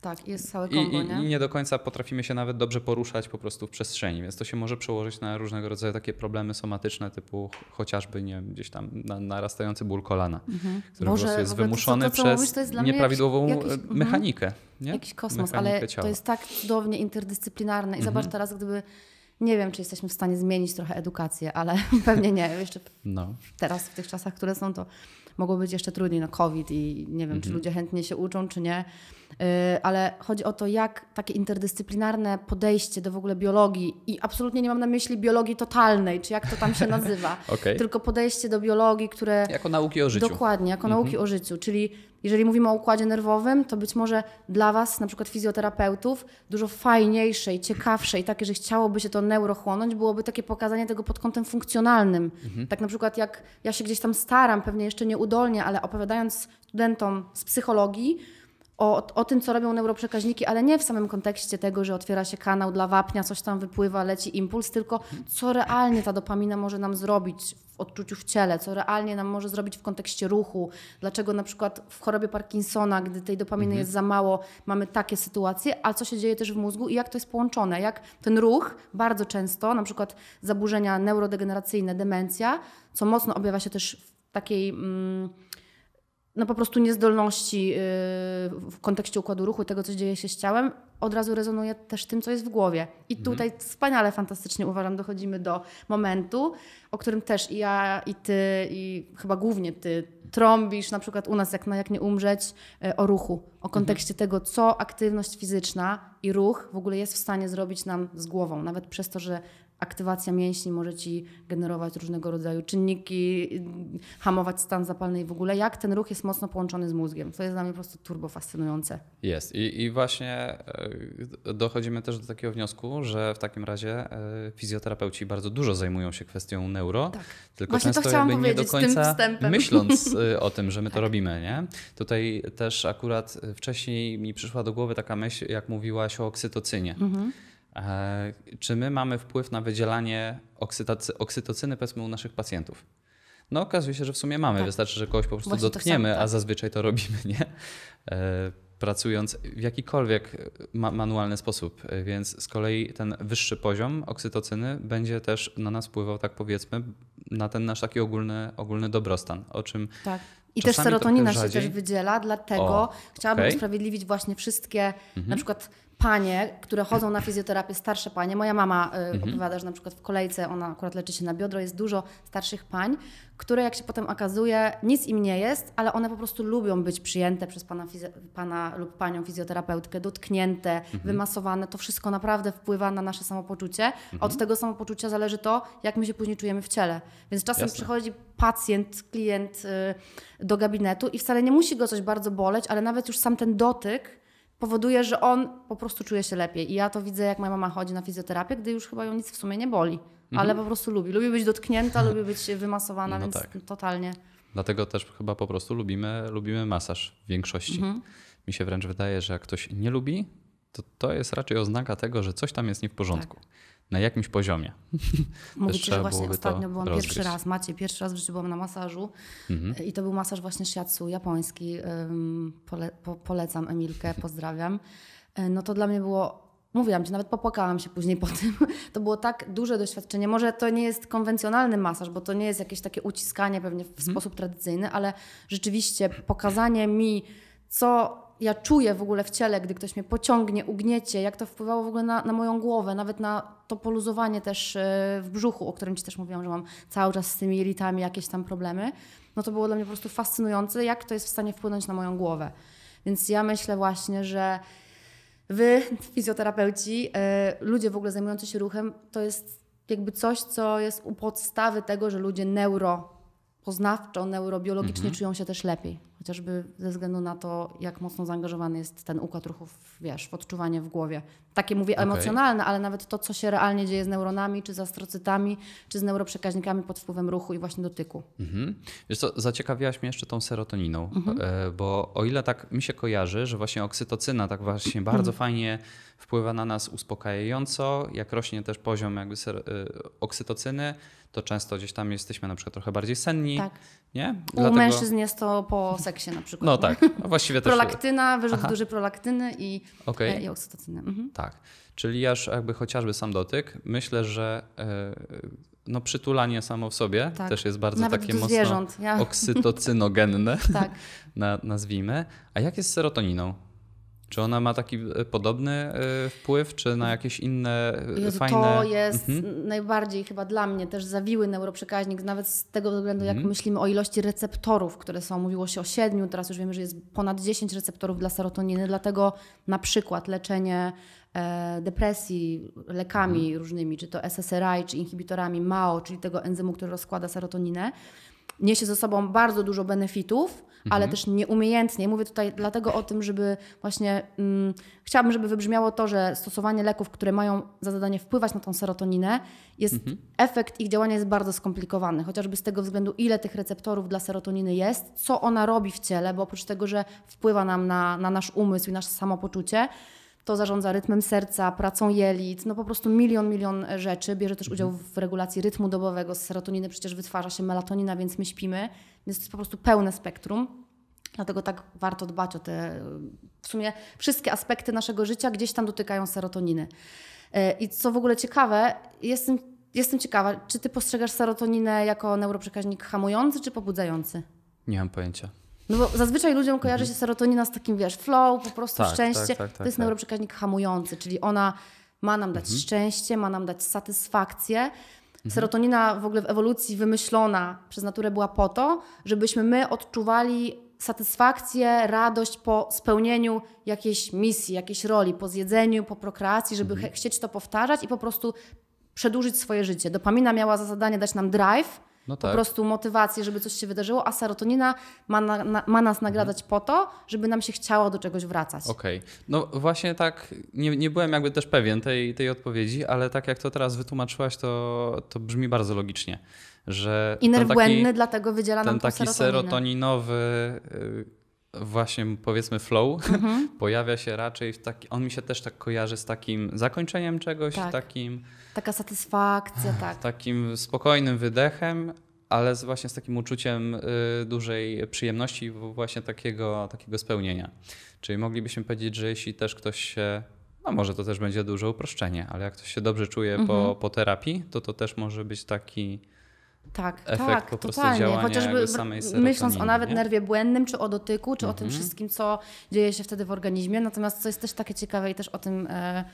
Tak, jest całe kombo, I, i, nie? I nie do
końca potrafimy się nawet dobrze poruszać po prostu w przestrzeni, więc to się może przełożyć na różnego rodzaju takie problemy somatyczne, typu chociażby nie wiem, gdzieś tam narastający ból kolana, mhm. który po prostu jest wymuszony to, to, przez mówisz, jest nieprawidłową jakiś, jakiś, e, mhm. mechanikę. Nie? Jakiś kosmos, mechanikę ale ciała. to jest
tak cudownie interdyscyplinarne i mhm. zobacz teraz, gdyby nie wiem, czy jesteśmy w stanie zmienić trochę edukację, ale pewnie nie. Jeszcze no. teraz, w tych czasach, które są, to mogło być jeszcze trudniej. No COVID i nie wiem, mhm. czy ludzie chętnie się uczą, czy nie. Y, ale chodzi o to, jak takie interdyscyplinarne podejście do w ogóle biologii i absolutnie nie mam na myśli biologii totalnej, czy jak to tam się nazywa, okay. tylko podejście do biologii, które... Jako
nauki o życiu. Dokładnie, jako mhm. nauki o
życiu, czyli jeżeli mówimy o układzie nerwowym, to być może dla Was, na przykład fizjoterapeutów, dużo fajniejsze i ciekawsze i takie, że chciałoby się to neurochłonąć, byłoby takie pokazanie tego pod kątem funkcjonalnym. Mhm. Tak na przykład jak ja się gdzieś tam staram, pewnie jeszcze nieudolnie, ale opowiadając studentom z psychologii, o, o tym, co robią neuroprzekaźniki, ale nie w samym kontekście tego, że otwiera się kanał dla wapnia, coś tam wypływa, leci impuls, tylko co realnie ta dopamina może nam zrobić w odczuciu w ciele, co realnie nam może zrobić w kontekście ruchu, dlaczego na przykład w chorobie Parkinsona, gdy tej dopaminy mhm. jest za mało, mamy takie sytuacje, a co się dzieje też w mózgu i jak to jest połączone, jak ten ruch bardzo często, na przykład zaburzenia neurodegeneracyjne, demencja, co mocno objawia się też w takiej... Mm, no po prostu niezdolności y, w kontekście układu ruchu, tego, co dzieje się z ciałem, od razu rezonuje też tym, co jest w głowie. I mhm. tutaj mhm. wspaniale, fantastycznie uważam, dochodzimy do momentu, o którym też i ja, i ty, i chyba głównie ty trąbisz, na przykład u nas, jak na no, jak nie umrzeć, y, o ruchu, o kontekście mhm. tego, co aktywność fizyczna i ruch w ogóle jest w stanie zrobić nam z głową, nawet przez to, że aktywacja mięśni może ci generować różnego rodzaju czynniki, y, hamować stan zapalny i w ogóle jak ten ruch jest mocno połączony z mózgiem. To jest dla mnie po prostu turbo fascynujące.
Jest I, i właśnie e, dochodzimy też do takiego wniosku, że w takim razie e, fizjoterapeuci bardzo dużo zajmują się kwestią neuro, tak. tylko właśnie często to jakby nie do końca myśląc e, o tym, że my tak. to robimy. Nie? Tutaj też akurat wcześniej mi przyszła do głowy taka myśl, jak mówiłaś o oksytocynie. Mhm E, czy my mamy wpływ na wydzielanie oksytocy, oksytocyny, powiedzmy, u naszych pacjentów. No okazuje się, że w sumie mamy. Tak. Wystarczy, że kogoś po prostu Właśnie dotkniemy, sam, tak. a zazwyczaj to robimy, nie? E, pracując w jakikolwiek ma manualny sposób. E, więc z kolei ten wyższy poziom oksytocyny będzie też na nas wpływał, tak powiedzmy, na ten nasz taki ogólny, ogólny dobrostan, o czym tak. I też serotonina się też
wydziela, dlatego o, chciałabym okay. usprawiedliwić właśnie wszystkie, mhm. na przykład panie, które chodzą na fizjoterapię, starsze panie. Moja mama y, mhm. opowiada, że na przykład w kolejce ona akurat leczy się na biodro, jest dużo starszych pań, które jak się potem okazuje, nic im nie jest, ale one po prostu lubią być przyjęte przez pana, pana lub panią fizjoterapeutkę, dotknięte, mhm. wymasowane. To wszystko naprawdę wpływa na nasze samopoczucie. Mhm. Od tego samopoczucia zależy to, jak my się później czujemy w ciele. Więc czasem Jasne. przychodzi pacjent, klient y, do gabinetu i wcale nie musi go coś bardzo boleć, ale nawet już sam ten dotyk powoduje, że on po prostu czuje się lepiej. I ja to widzę, jak moja mama chodzi na fizjoterapię, gdy już chyba ją nic w sumie nie boli, mhm. ale po prostu lubi. Lubi być dotknięta, lubi być wymasowana, no więc tak. totalnie.
Dlatego też chyba po prostu lubimy, lubimy masaż w większości. Mhm. Mi się wręcz wydaje, że jak ktoś nie lubi, to to jest raczej oznaka tego, że coś tam jest nie w porządku. Tak na jakimś poziomie. Mówię że właśnie ostatnio byłam rozgryźć. pierwszy raz,
Macie, pierwszy raz w życiu byłam na masażu mhm. i to był masaż właśnie shiatsu japoński. Pole, po, polecam Emilkę, pozdrawiam. E, no to dla mnie było mówiłam ci, nawet popłakałam się później po tym. To było tak duże doświadczenie. Może to nie jest konwencjonalny masaż, bo to nie jest jakieś takie uciskanie pewnie w mhm. sposób tradycyjny, ale rzeczywiście pokazanie mi, co ja czuję w ogóle w ciele, gdy ktoś mnie pociągnie, ugniecie, jak to wpływało w ogóle na, na moją głowę, nawet na to poluzowanie też e, w brzuchu, o którym Ci też mówiłam, że mam cały czas z tymi jelitami jakieś tam problemy, no to było dla mnie po prostu fascynujące, jak to jest w stanie wpłynąć na moją głowę. Więc ja myślę właśnie, że Wy, fizjoterapeuci, e, ludzie w ogóle zajmujący się ruchem, to jest jakby coś, co jest u podstawy tego, że ludzie neuropoznawczo, neurobiologicznie mhm. czują się też lepiej chociażby ze względu na to, jak mocno zaangażowany jest ten układ ruchów, wiesz, w odczuwanie w głowie. Takie mówię okay. emocjonalne, ale nawet to, co się realnie dzieje z neuronami, czy z astrocytami, czy z neuroprzekaźnikami pod wpływem ruchu i właśnie dotyku.
Mhm. Wiesz co, zaciekawiłaś mnie jeszcze tą serotoniną, mhm. E, bo o ile tak mi się kojarzy, że właśnie oksytocyna tak właśnie bardzo mhm. fajnie wpływa na nas uspokajająco. Jak rośnie też poziom jakby ser, y, oksytocyny, to często gdzieś tam jesteśmy na przykład trochę bardziej senni. Tak. Nie? U Dlatego... mężczyzn
jest to po seksie na przykład. No tak, właściwie też. Prolaktyna, wyrzut Aha. duży prolaktyny i, okay. E, i oksytocyny. Mhm. Tak,
czyli aż jakby chociażby sam dotyk. Myślę, że e, no, przytulanie samo w sobie tak. też jest bardzo Nawet takie mocno zwierząt. Ja. oksytocynogenne, tak. na, nazwijmy. A jak jest z serotoniną? Czy ona ma taki e, podobny e, wpływ, czy na jakieś inne e, Jezu, fajne... To jest mhm.
najbardziej chyba dla mnie też zawiły neuroprzekaźnik, nawet z tego względu, jak mhm. myślimy o ilości receptorów, które są. Mówiło się o siedmiu, teraz już wiemy, że jest ponad 10 receptorów dla serotoniny, dlatego na przykład leczenie depresji lekami mhm. różnymi, czy to SSRI, czy inhibitorami MAO, czyli tego enzymu, który rozkłada serotoninę, niesie ze sobą bardzo dużo benefitów, ale mhm. też nieumiejętnie. Mówię tutaj dlatego o tym, żeby właśnie mm, chciałabym, żeby wybrzmiało to, że stosowanie leków, które mają za zadanie wpływać na tą serotoninę, jest mhm. efekt ich działania jest bardzo skomplikowany, chociażby z tego względu, ile tych receptorów dla serotoniny jest, co ona robi w ciele, bo oprócz tego, że wpływa nam na, na nasz umysł i nasze samopoczucie, to zarządza rytmem serca, pracą jelit, no po prostu milion, milion e, rzeczy. Bierze też udział mhm. w regulacji rytmu dobowego, z serotoniny przecież wytwarza się melatonina, więc my śpimy, więc to jest po prostu pełne spektrum. Dlatego tak warto dbać o te, e, w sumie wszystkie aspekty naszego życia gdzieś tam dotykają serotoniny. E, I co w ogóle ciekawe, jestem, jestem ciekawa, czy ty postrzegasz serotoninę jako neuroprzekaźnik hamujący czy pobudzający?
Nie mam pojęcia.
No bo zazwyczaj ludziom kojarzy się mhm. serotonina z takim, wiesz, flow, po prostu tak, szczęście. Tak, tak, to tak, jest tak. neuroprzekaźnik hamujący, czyli ona ma nam dać mhm. szczęście, ma nam dać satysfakcję. Mhm. Serotonina w ogóle w ewolucji wymyślona przez naturę była po to, żebyśmy my odczuwali satysfakcję, radość po spełnieniu jakiejś misji, jakiejś roli, po zjedzeniu, po prokreacji, żeby mhm. chcieć to powtarzać i po prostu przedłużyć swoje życie. Dopamina miała za zadanie dać nam drive, no tak. Po prostu motywację, żeby coś się wydarzyło, a serotonina ma, na, na, ma nas nagradzać mhm. po to, żeby nam się chciało do czegoś wracać.
Okej. Okay. No właśnie tak, nie, nie byłem jakby też pewien tej, tej odpowiedzi, ale tak jak to teraz wytłumaczyłaś, to, to brzmi bardzo logicznie. Że I nerw taki, błędny dlatego wydziela nam ten taki serotoniny. serotoninowy y, właśnie powiedzmy flow mhm. pojawia się raczej w taki, on mi się też tak kojarzy z takim zakończeniem czegoś, tak. takim...
Taka satysfakcja, tak.
Takim spokojnym wydechem, ale z, właśnie z takim uczuciem y, dużej przyjemności właśnie takiego, takiego spełnienia. Czyli moglibyśmy powiedzieć, że jeśli też ktoś się no może to też będzie duże uproszczenie, ale jak ktoś się dobrze czuje mhm. po, po terapii, to to też może być taki
tak, efekt tak, po prostu totalnie. działania Chociażby samej myśląc o nawet nie? nerwie błędnym, czy o dotyku, czy o tym mhm. wszystkim, co dzieje się wtedy w organizmie. Natomiast co jest też takie ciekawe i też o tym e,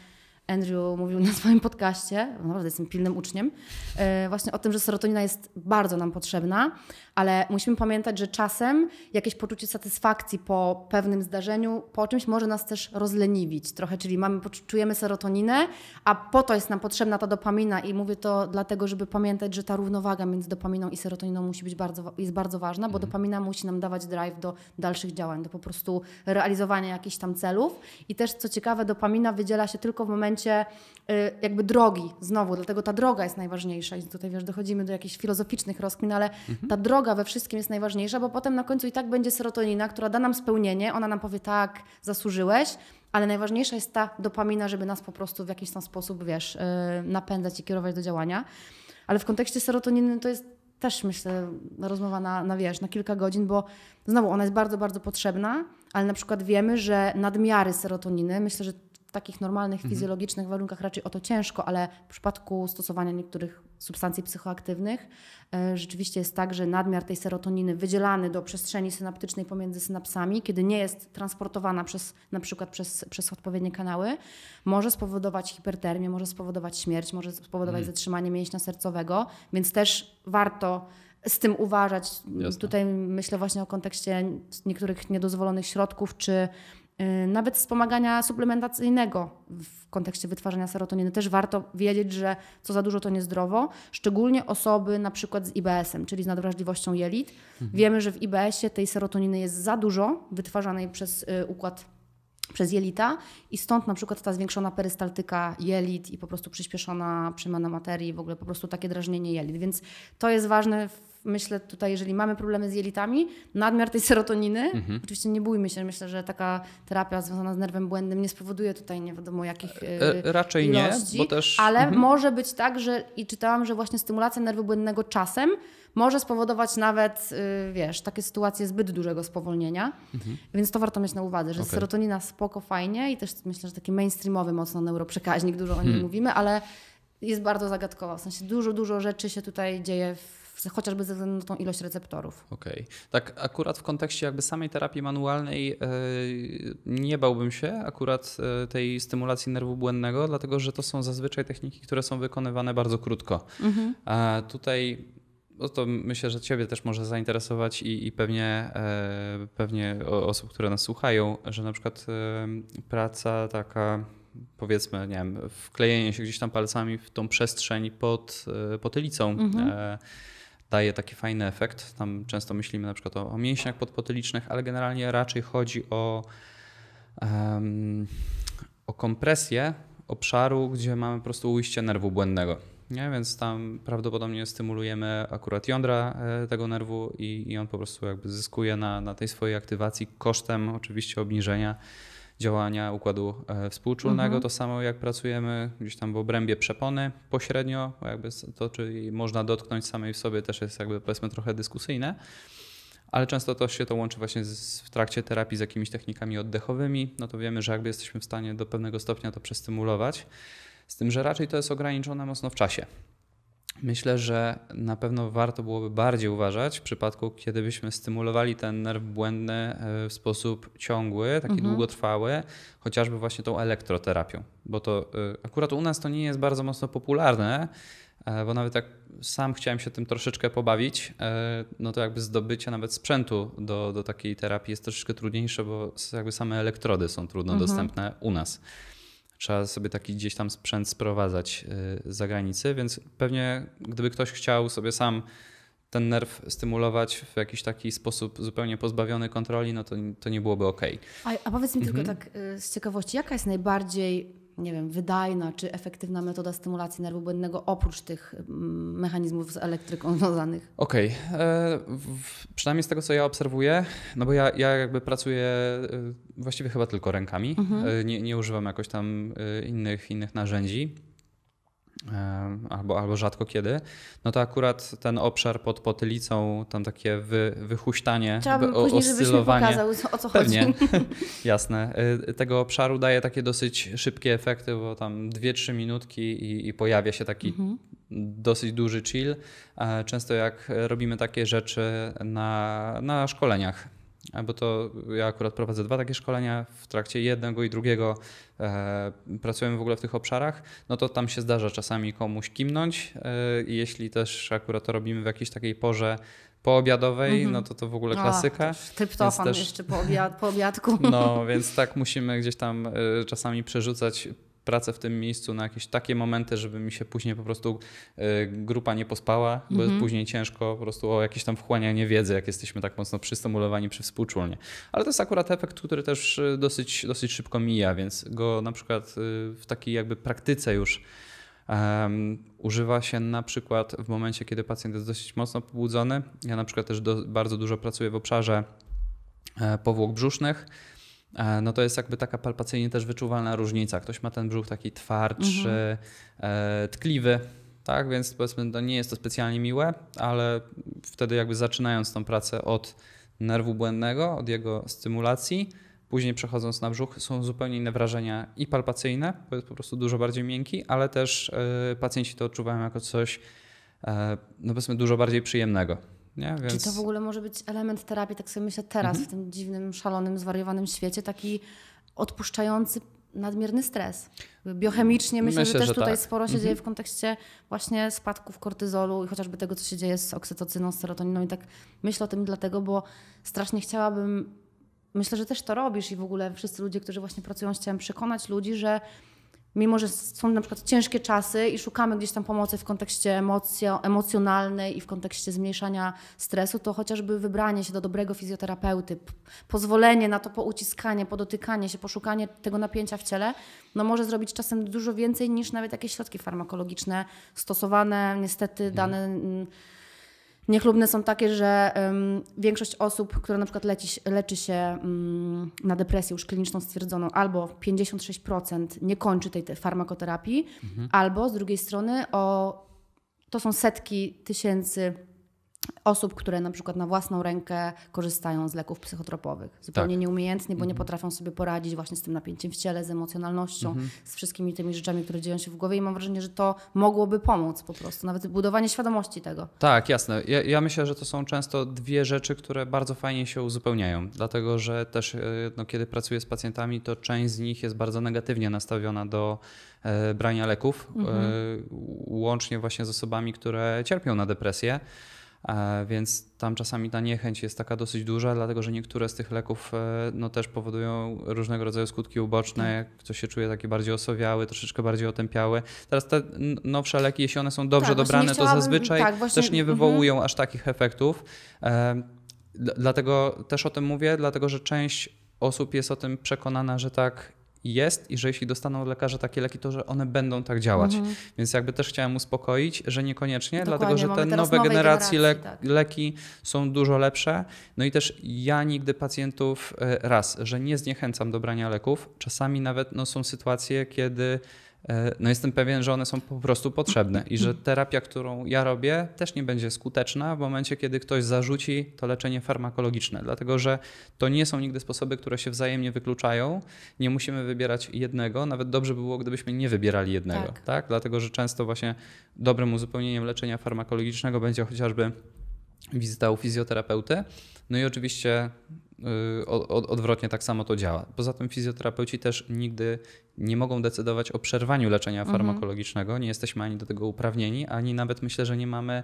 Andrew mówił na swoim podcaście, naprawdę jestem pilnym uczniem, e, właśnie o tym, że serotonina jest bardzo nam potrzebna, ale musimy pamiętać, że czasem jakieś poczucie satysfakcji po pewnym zdarzeniu, po czymś może nas też rozleniwić trochę, czyli mamy, czujemy serotoninę, a po to jest nam potrzebna ta dopamina i mówię to dlatego, żeby pamiętać, że ta równowaga między dopaminą i serotoniną musi być bardzo, jest bardzo ważna, bo mhm. dopamina musi nam dawać drive do dalszych działań, do po prostu realizowania jakichś tam celów i też co ciekawe, dopamina wydziela się tylko w momencie, momencie y, jakby drogi znowu, dlatego ta droga jest najważniejsza i tutaj wiesz, dochodzimy do jakichś filozoficznych rozkmin, ale mhm. ta droga we wszystkim jest najważniejsza, bo potem na końcu i tak będzie serotonina, która da nam spełnienie, ona nam powie tak, zasłużyłeś, ale najważniejsza jest ta dopamina, żeby nas po prostu w jakiś tam sposób, wiesz, y, napędzać i kierować do działania. Ale w kontekście serotoniny to jest też myślę rozmowa na, na wiesz, na kilka godzin, bo znowu ona jest bardzo, bardzo potrzebna, ale na przykład wiemy, że nadmiary serotoniny, myślę, że takich normalnych, mhm. fizjologicznych warunkach raczej o to ciężko, ale w przypadku stosowania niektórych substancji psychoaktywnych e, rzeczywiście jest tak, że nadmiar tej serotoniny wydzielany do przestrzeni synaptycznej pomiędzy synapsami, kiedy nie jest transportowana przez na przykład przez, przez odpowiednie kanały, może spowodować hipertermię, może spowodować śmierć, może spowodować mhm. zatrzymanie mięśnia sercowego, więc też warto z tym uważać. Jasne. Tutaj myślę właśnie o kontekście niektórych niedozwolonych środków czy Y, nawet wspomagania suplementacyjnego w kontekście wytwarzania serotoniny. Też warto wiedzieć, że co za dużo to niezdrowo, szczególnie osoby na przykład z IBS-em, czyli z nadwrażliwością jelit. Mhm. Wiemy, że w IBS-ie tej serotoniny jest za dużo wytwarzanej przez y, układ przez jelita i stąd na przykład ta zwiększona perystaltyka jelit i po prostu przyspieszona przemiana materii, w ogóle po prostu takie drażnienie jelit. Więc to jest ważne w myślę tutaj, jeżeli mamy problemy z jelitami, nadmiar tej serotoniny, mhm. oczywiście nie bójmy się, myślę, że taka terapia związana z nerwem błędnym nie spowoduje tutaj nie wiadomo jakich e, y, Raczej ilości, nie, bo też... Ale mhm. może być tak, że i czytałam, że właśnie stymulacja nerwu błędnego czasem może spowodować nawet, y, wiesz, takie sytuacje zbyt dużego spowolnienia, mhm. więc to warto mieć na uwadze, że okay. serotonina spoko, fajnie i też myślę, że taki mainstreamowy mocno neuroprzekaźnik, dużo o nim hmm. mówimy, ale jest bardzo zagadkowa. W sensie dużo, dużo rzeczy się tutaj dzieje w chociażby ze względu na tą ilość receptorów.
Okej. Okay. Tak akurat w kontekście jakby samej terapii manualnej e, nie bałbym się akurat e, tej stymulacji nerwu błędnego, dlatego że to są zazwyczaj techniki, które są wykonywane bardzo krótko. Mhm. A tutaj no to myślę, że Ciebie też może zainteresować i, i pewnie, e, pewnie osób, które nas słuchają, że na przykład e, praca taka powiedzmy, nie wiem, wklejenie się gdzieś tam palcami w tą przestrzeń pod e, potylicą. Mhm. E, daje taki fajny efekt. Tam często myślimy na przykład o, o mięśniach podpotylicznych, ale generalnie raczej chodzi o, um, o kompresję obszaru, gdzie mamy po prostu ujście nerwu błędnego. Nie? Więc tam prawdopodobnie stymulujemy akurat jądra e, tego nerwu i, i on po prostu jakby zyskuje na, na tej swojej aktywacji kosztem oczywiście obniżenia działania układu e, współczulnego. Mhm. To samo jak pracujemy gdzieś tam w obrębie przepony pośrednio, jakby to, czy można dotknąć samej w sobie, też jest jakby powiedzmy trochę dyskusyjne ale często to się to łączy właśnie z, w trakcie terapii z jakimiś technikami oddechowymi, no to wiemy, że jakby jesteśmy w stanie do pewnego stopnia to przestymulować, z tym, że raczej to jest ograniczone mocno w czasie. Myślę, że na pewno warto byłoby bardziej uważać w przypadku, kiedybyśmy stymulowali ten nerw błędny e, w sposób ciągły, taki mhm. długotrwały, chociażby właśnie tą elektroterapią. Bo to e, akurat u nas to nie jest bardzo mocno popularne, e, bo nawet jak sam chciałem się tym troszeczkę pobawić, no to jakby zdobycie nawet sprzętu do, do takiej terapii jest troszeczkę trudniejsze, bo jakby same elektrody są trudno mhm. dostępne u nas trzeba sobie taki gdzieś tam sprzęt sprowadzać y, z zagranicy, więc pewnie gdyby ktoś chciał sobie sam ten nerw stymulować w jakiś taki sposób zupełnie pozbawiony kontroli, no to, to nie byłoby ok.
A, a powiedz mi mhm. tylko tak y, z ciekawości, jaka jest najbardziej nie wiem, wydajna czy efektywna metoda stymulacji nerwu błędnego oprócz tych mm, mechanizmów z elektryką związanych?
Okej, okay. E, przynajmniej z tego, co ja obserwuję, no bo ja, ja jakby pracuję e, właściwie chyba tylko rękami, mhm. E, nie, nie używam jakoś tam innych, innych narzędzi. E, albo, albo rzadko kiedy, no to akurat ten obszar pod potylicą, tam takie wy, wychuśtanie, Chciałabym o, Pokazał, o co Pewnie. chodzi. Jasne. E, tego obszaru daje takie dosyć szybkie efekty, bo tam 2-3 minutki i, i, pojawia się taki mhm. dosyć duży chill. Często jak robimy takie rzeczy na, na szkoleniach, bo to ja akurat prowadzę dwa takie szkolenia, w trakcie jednego i drugiego e, pracujemy w ogóle w tych obszarach, no to tam się zdarza czasami komuś kimnąć e, i jeśli też akurat to robimy w jakiejś takiej porze poobiadowej, mm -hmm. no to to w ogóle klasyka. Tryptofan też... jeszcze po, obiad,
po obiadku. No,
więc tak musimy gdzieś tam e, czasami przerzucać pracę w tym miejscu na jakieś takie momenty, żeby mi się później po prostu e, grupa nie pospała, bo jest mhm. później ciężko po prostu o jakieś tam wchłanianie wiedzy, jak jesteśmy tak mocno przystymulowani przy współczulnie. Ale to jest akurat efekt, który też e, dosyć, dosyć szybko mija, więc go na przykład e, w takiej jakby praktyce już Um, używa się na przykład w momencie, kiedy pacjent jest dosyć mocno pobudzony. Ja na przykład też do, bardzo dużo pracuję w obszarze powłok brzusznych E, no to jest jakby taka palpacyjnie też wyczuwalna różnica. Ktoś ma ten brzuch taki twardszy, mhm. E, tkliwy, tak? Więc powiedzmy, to nie jest to specjalnie miłe, ale wtedy jakby zaczynając tą pracę od nerwu błędnego, od jego stymulacji, później przechodząc na brzuch są zupełnie inne wrażenia i palpacyjne, bo jest po prostu dużo bardziej miękki, ale też e, pacjenci to odczuwają jako coś no powiedzmy dużo bardziej przyjemnego. Nie? Więc... Czy to w
ogóle może być element terapii, tak sobie myślę teraz, mhm. w tym dziwnym, szalonym, zwariowanym świecie, taki odpuszczający nadmierny stres. Biochemicznie myślę, myślę że też że tutaj tak. sporo się mhm. dzieje w kontekście właśnie spadków kortyzolu i chociażby tego, co się dzieje z oksytocyną, serotoniną i tak myślę o tym dlatego, bo strasznie chciałabym, myślę, że też to robisz i w ogóle wszyscy ludzie, którzy właśnie pracują z przekonać ludzi, że mimo że są na przykład ciężkie czasy i szukamy gdzieś tam pomocy w kontekście emocjonalnej i w kontekście zmniejszania stresu, to chociażby wybranie się do dobrego fizjoterapeuty, pozwolenie na to pouciskanie, podotykanie się, poszukanie tego napięcia w ciele, no może zrobić czasem dużo więcej niż nawet jakieś środki farmakologiczne stosowane niestety dane... Hmm Niechlubne są takie, że um, większość osób, które na przykład leci, leczy się um, na depresję już kliniczną stwierdzoną, albo 56% nie kończy tej, farmakoterapii, mhm. albo z drugiej strony o, to są setki tysięcy osób, które na przykład na własną rękę korzystają z leków psychotropowych. Tak. Zupełnie tak. nieumiejętnie, bo nie mhm. potrafią sobie poradzić właśnie z tym napięciem w ciele, z emocjonalnością, mhm. z wszystkimi tymi rzeczami, które dzieją się w głowie i mam wrażenie, że to mogłoby pomóc po prostu, nawet budowanie świadomości tego.
Tak, jasne. Ja, ja myślę, że to są często dwie rzeczy, które bardzo fajnie się uzupełniają, dlatego że też e, no, kiedy pracuję z pacjentami, to część z nich jest bardzo negatywnie nastawiona do e, brania leków, e, mhm. łącznie właśnie z osobami, które cierpią na depresję. E, więc tam czasami ta niechęć jest taka dosyć duża, dlatego że niektóre z tych leków e, no, też powodują różnego rodzaju skutki uboczne, tak. jak ktoś się czuje taki bardziej osowiały, troszeczkę bardziej otępiały. Teraz te nowsze leki, jeśli one są dobrze tak, dobrane, to zazwyczaj tak, właśnie, też nie mhm. wywołują mm -hmm. aż takich efektów. E, dlatego też o tym mówię, dlatego że część osób jest o tym przekonana, że tak jest i że jeśli dostaną lekarze takie leki, to że one będą tak działać. Mhm. Więc jakby też chciałem uspokoić, że niekoniecznie, Dokładnie, dlatego że te nowe generacje le tak. leki są dużo lepsze. No i też ja nigdy pacjentów e, raz, że nie zniechęcam do brania leków. Czasami nawet no, są sytuacje, kiedy E, no jestem pewien, że one są po prostu potrzebne i że terapia, którą ja robię, też nie będzie skuteczna w momencie, kiedy ktoś zarzuci to leczenie farmakologiczne, dlatego że to nie są nigdy sposoby, które się wzajemnie wykluczają. Nie musimy wybierać jednego, nawet dobrze by było, gdybyśmy nie wybierali jednego, tak? tak? Dlatego że często właśnie dobrym uzupełnieniem leczenia farmakologicznego będzie chociażby wizyta u fizjoterapeuty. No i oczywiście Y, odwrotnie tak samo to działa. Poza tym fizjoterapeuci też nigdy nie mogą decydować o przerwaniu leczenia mhm. farmakologicznego. Nie jesteśmy ani do tego uprawnieni, ani nawet myślę, że nie mamy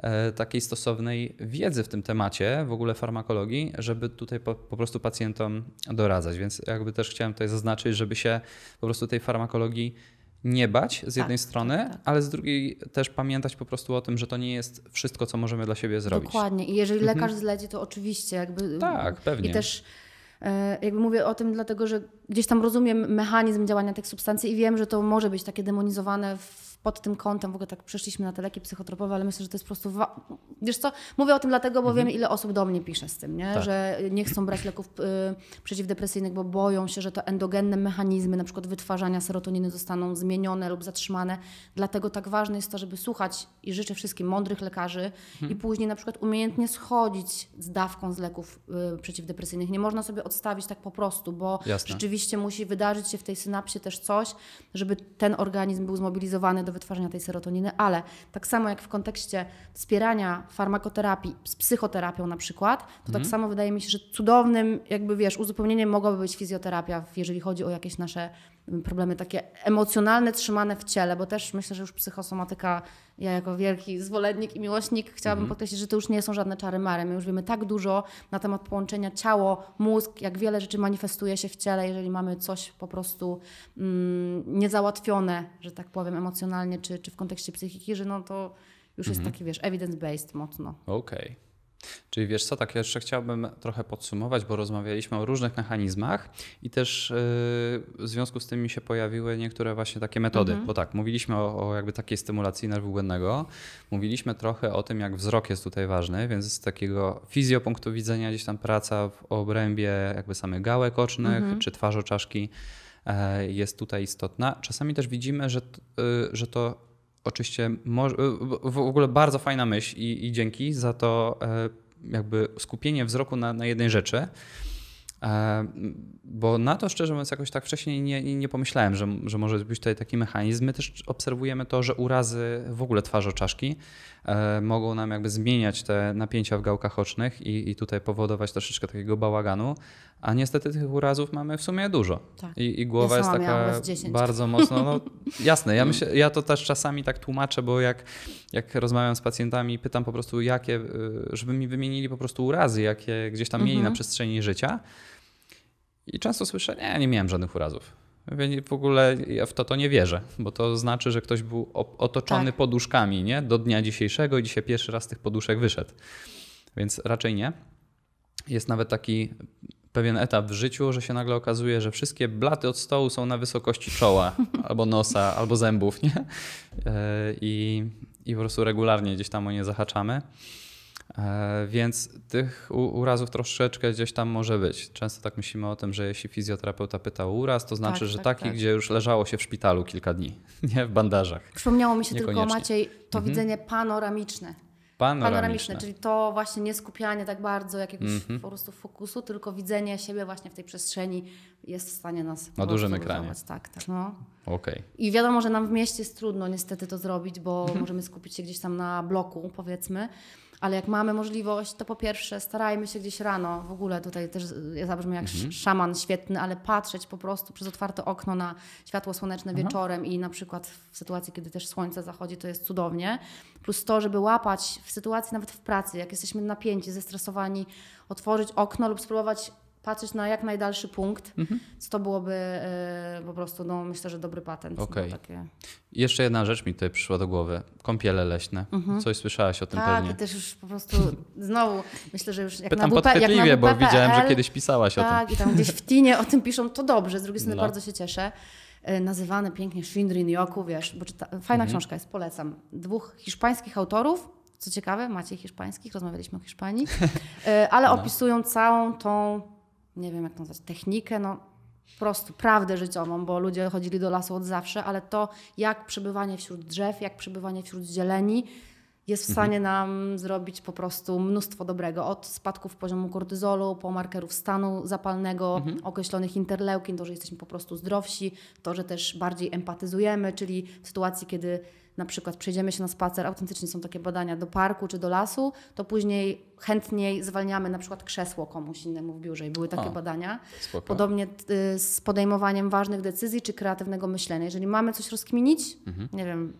e, takiej stosownej wiedzy w tym temacie, w ogóle farmakologii, żeby tutaj po, po prostu pacjentom doradzać. Więc jakby też chciałem tutaj zaznaczyć, żeby się po prostu tej farmakologii nie bać z tak, jednej tak, strony, tak, tak. ale z drugiej też pamiętać po prostu o tym, że to nie jest wszystko, co możemy dla siebie zrobić. Dokładnie. I jeżeli mhm. lekarz mhm. zleci,
to oczywiście jakby. Tak, pewnie. I też e, jakby mówię o tym, dlatego że gdzieś tam rozumiem mechanizm działania tych substancji i wiem, że to może być takie demonizowane w, pod tym kątem. W ogóle tak przeszliśmy na te leki psychotropowe, ale myślę, że to jest po prostu. Wa- Wiesz co, mówię o tym dlatego, bo mhm. wiem, ile osób do mnie pisze z tym, nie? Tak. że nie chcą brać leków y, przeciwdepresyjnych, bo boją się, że to endogenne mechanizmy, na przykład wytwarzania serotoniny, zostaną zmienione lub zatrzymane. Dlatego tak ważne jest to, żeby słuchać i życzę wszystkim mądrych lekarzy mhm. i później na przykład umiejętnie schodzić z dawką z leków y, przeciwdepresyjnych. Nie można sobie odstawić tak po prostu, bo Jasne. rzeczywiście oczywiście musi wydarzyć się w tej synapsie też coś, żeby ten organizm był zmobilizowany do wytwarzania tej serotoniny, ale tak samo jak w kontekście wspierania farmakoterapii z psychoterapią na przykład, to tak mhm. tak samo wydaje mi się, że cudownym jakby wiesz, uzupełnieniem mogłaby być fizjoterapia, jeżeli chodzi o jakieś nasze problemy takie emocjonalne trzymane w ciele, bo też myślę, że już psychosomatyka, ja jako wielki zwolennik i miłośnik chciałabym mhm. podkreślić, że to już nie są żadne czary mary. My już wiemy tak dużo na temat połączenia ciało, mózg, jak wiele rzeczy manifestuje się w ciele, jeżeli mamy coś po prostu mm, niezałatwione, że tak powiem, emocjonalnie czy, czy w kontekście psychiki, że no to już jest mhm. taki, wiesz, evidence-based mocno.
Okej. Okay. Czyli wiesz co, tak jeszcze chciałbym trochę podsumować, bo rozmawialiśmy o różnych mechanizmach i też y, w związku z tym mi się pojawiły niektóre właśnie takie metody, mhm. bo tak, mówiliśmy o, o, jakby takiej stymulacji nerwu błędnego, mówiliśmy trochę o tym, jak wzrok jest tutaj ważny, więc z takiego fizjopunktu widzenia gdzieś tam praca w obrębie jakby samych gałek ocznych mhm. czy twarzoczaszki e, jest tutaj istotna. Czasami też widzimy, że, y, że to oczywiście y, w ogóle bardzo fajna myśl i, i dzięki za to e, jakby skupienie wzroku na, na jednej rzeczy. E, bo na to szczerze mówiąc, jakoś tak wcześniej nie, nie pomyślałem, że, że może być tutaj taki mechanizm. My też obserwujemy to, że urazy w ogóle twarzo-czaszki e, mogą nam jakby zmieniać te napięcia w gałkach ocznych i, i tutaj powodować troszeczkę takiego bałaganu, a niestety tych urazów mamy w sumie dużo. Tak. I, I, głowa ja jest taka bardzo mocno. No, jasne, ja, mm. myślę, ja to też czasami tak tłumaczę, bo jak, jak rozmawiam z pacjentami, pytam po prostu, jakie, y, żeby mi wymienili po prostu urazy, jakie gdzieś tam mieli mhm. na przestrzeni życia. I często słyszę, nie, nie miałem żadnych urazów. W ogóle ja w to, to nie wierzę, bo to znaczy, że ktoś był otoczony tak. poduszkami nie? do dnia dzisiejszego i dzisiaj pierwszy raz z tych poduszek wyszedł. Więc raczej nie. Jest nawet taki pewien etap w życiu, że się nagle okazuje, że wszystkie blaty od stołu są na wysokości czoła, albo nosa, albo zębów, nie? E, I, I po prostu regularnie gdzieś tam o nie zahaczamy. E, więc tych urazów troszeczkę gdzieś tam może być. Często tak myślimy o tym, że jeśli fizjoterapeuta pyta o uraz, to znaczy, tak, że tak, taki, tak. gdzie już leżało się w szpitalu kilka dni, nie w bandażach. Przypomniało mi się tylko, Maciej, to mhm. widzenie
panoramiczne.
panoramiczne. Panoramiczne. czyli
to właśnie nie skupianie tak bardzo jakiegoś mhm. po prostu fokusu, tylko widzenie siebie właśnie w tej przestrzeni jest w stanie nas Na dużym ekranie. Tak, tak. No. Okay. I wiadomo, że nam w mieście jest trudno niestety to zrobić, bo możemy skupić się gdzieś tam na bloku, powiedzmy ale jak mamy możliwość, to po pierwsze starajmy się gdzieś rano, w ogóle tutaj też ja zabrzmię jak mhm. szaman świetny, ale patrzeć po prostu przez otwarte okno na światło słoneczne mhm. wieczorem i na przykład w sytuacji, kiedy też słońce zachodzi, to jest cudownie. Plus to, żeby łapać w sytuacji nawet w pracy, jak jesteśmy napięci, zestresowani, otworzyć okno lub spróbować patrzeć na jak najdalszy punkt, mhm. co to byłoby e, po prostu, no myślę, że dobry patent. No, okay. takie...
Jeszcze jedna rzecz mi tutaj przyszła do głowy. Kąpiele leśne. Mhm. Coś słyszałaś o tym tak, pewnie. Tak,
też już po prostu znowu, myślę, że już jak Pytam na WP, jak na bo widziałem, że kiedyś pisałaś tak, o tym. Tak, i tam gdzieś w Tinie o tym piszą, to dobrze, z drugiej strony no. bardzo się cieszę e, nazywane pięknie Shinrin Yoku, wiesz, bo czyta... fajna mhm. książka jest, polecam. Dwóch hiszpańskich autorów, co ciekawe, macie hiszpańskich, rozmawialiśmy o Hiszpanii, e, ale no. opisują całą tą nie wiem jak to nazwać, technikę, no po prostu prawdę życiową, bo ludzie chodzili do lasu od zawsze, ale to jak przebywanie wśród drzew, jak przebywanie wśród zieleni jest w stanie mhm. nam zrobić po prostu mnóstwo dobrego. Od spadków poziomu kortyzolu, po markerów stanu zapalnego, mhm. określonych interleukin, to, że jesteśmy po prostu zdrowsi, to, że też bardziej empatyzujemy, czyli w sytuacji, kiedy na przykład przejdziemy się na spacer, autentycznie są takie badania, do parku czy do lasu, to później chętniej zwalniamy na przykład krzesło komuś innemu w biurze. I były takie A, badania. Spoko. Podobnie y, z podejmowaniem ważnych decyzji czy kreatywnego myślenia. Jeżeli mamy coś rozkminić, mhm. nie wiem,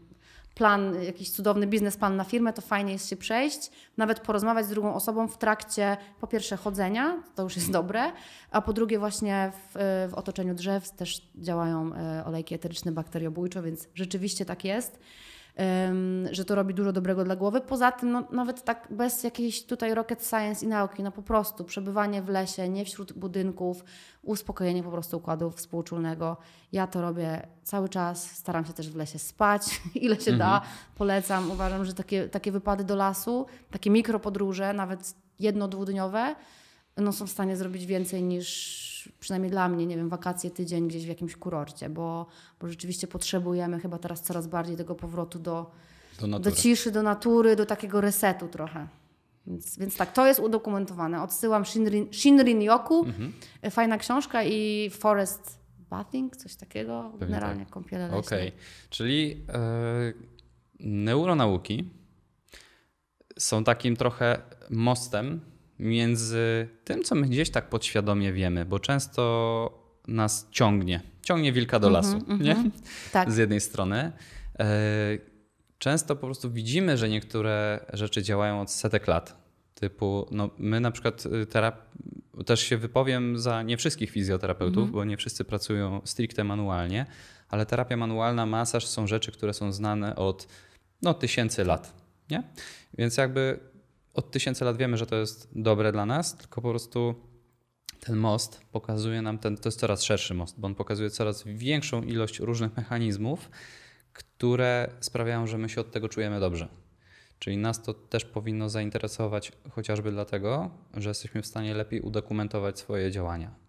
plan, jakiś cudowny biznes plan na firmę, to fajnie jest się przejść, nawet porozmawiać z drugą osobą w trakcie po pierwsze chodzenia, to już jest dobre, a po drugie właśnie w, w otoczeniu drzew też działają e, olejki eteryczne bakteriobójcze, więc rzeczywiście tak jest że to robi dużo dobrego dla głowy. Poza tym, no, nawet tak bez jakiejś tutaj rocket science i nauki, no po prostu przebywanie w lesie, nie wśród budynków, uspokojenie po prostu układu współczulnego. Ja to robię cały czas, staram się też w lesie spać, ile się mhm. da, polecam. Uważam, że takie, takie wypady do lasu, takie mikropodróże, nawet jedno-dwudniowe, no są w stanie zrobić więcej niż przynajmniej dla mnie, nie wiem, wakacje, tydzień gdzieś w jakimś kurorcie, bo, bo rzeczywiście potrzebujemy chyba teraz coraz bardziej tego powrotu do, do, do ciszy, do natury, do takiego resetu trochę. Więc, więc, tak, to jest udokumentowane. Odsyłam Shinrin, Shinrin Yoku, mhm. fajna książka i Forest Bathing, coś takiego, Pewnie generalnie tak. kąpiele leśne. Okej, okay.
czyli e, neuronauki są takim trochę mostem między tym, co my gdzieś tak podświadomie wiemy, bo często nas ciągnie. Ciągnie wilka do mhm, lasu, mm -hmm, nie? Mm -hmm. Tak. Z jednej strony. E, często po prostu widzimy, że niektóre rzeczy działają od setek lat. Typu, no my na przykład y, też się wypowiem za nie wszystkich fizjoterapeutów, mm -hmm. bo nie wszyscy pracują stricte manualnie, ale terapia manualna, masaż są rzeczy, które są znane od no, tysięcy lat. Nie? Więc jakby od tysięcy lat wiemy, że to jest dobre dla nas, tylko po prostu ten most pokazuje nam, ten, to jest coraz szerszy most, bo on pokazuje coraz większą ilość różnych mechanizmów, które sprawiają, że my się od tego czujemy dobrze. Czyli nas to też powinno zainteresować chociażby dlatego, że jesteśmy w stanie lepiej udokumentować swoje działania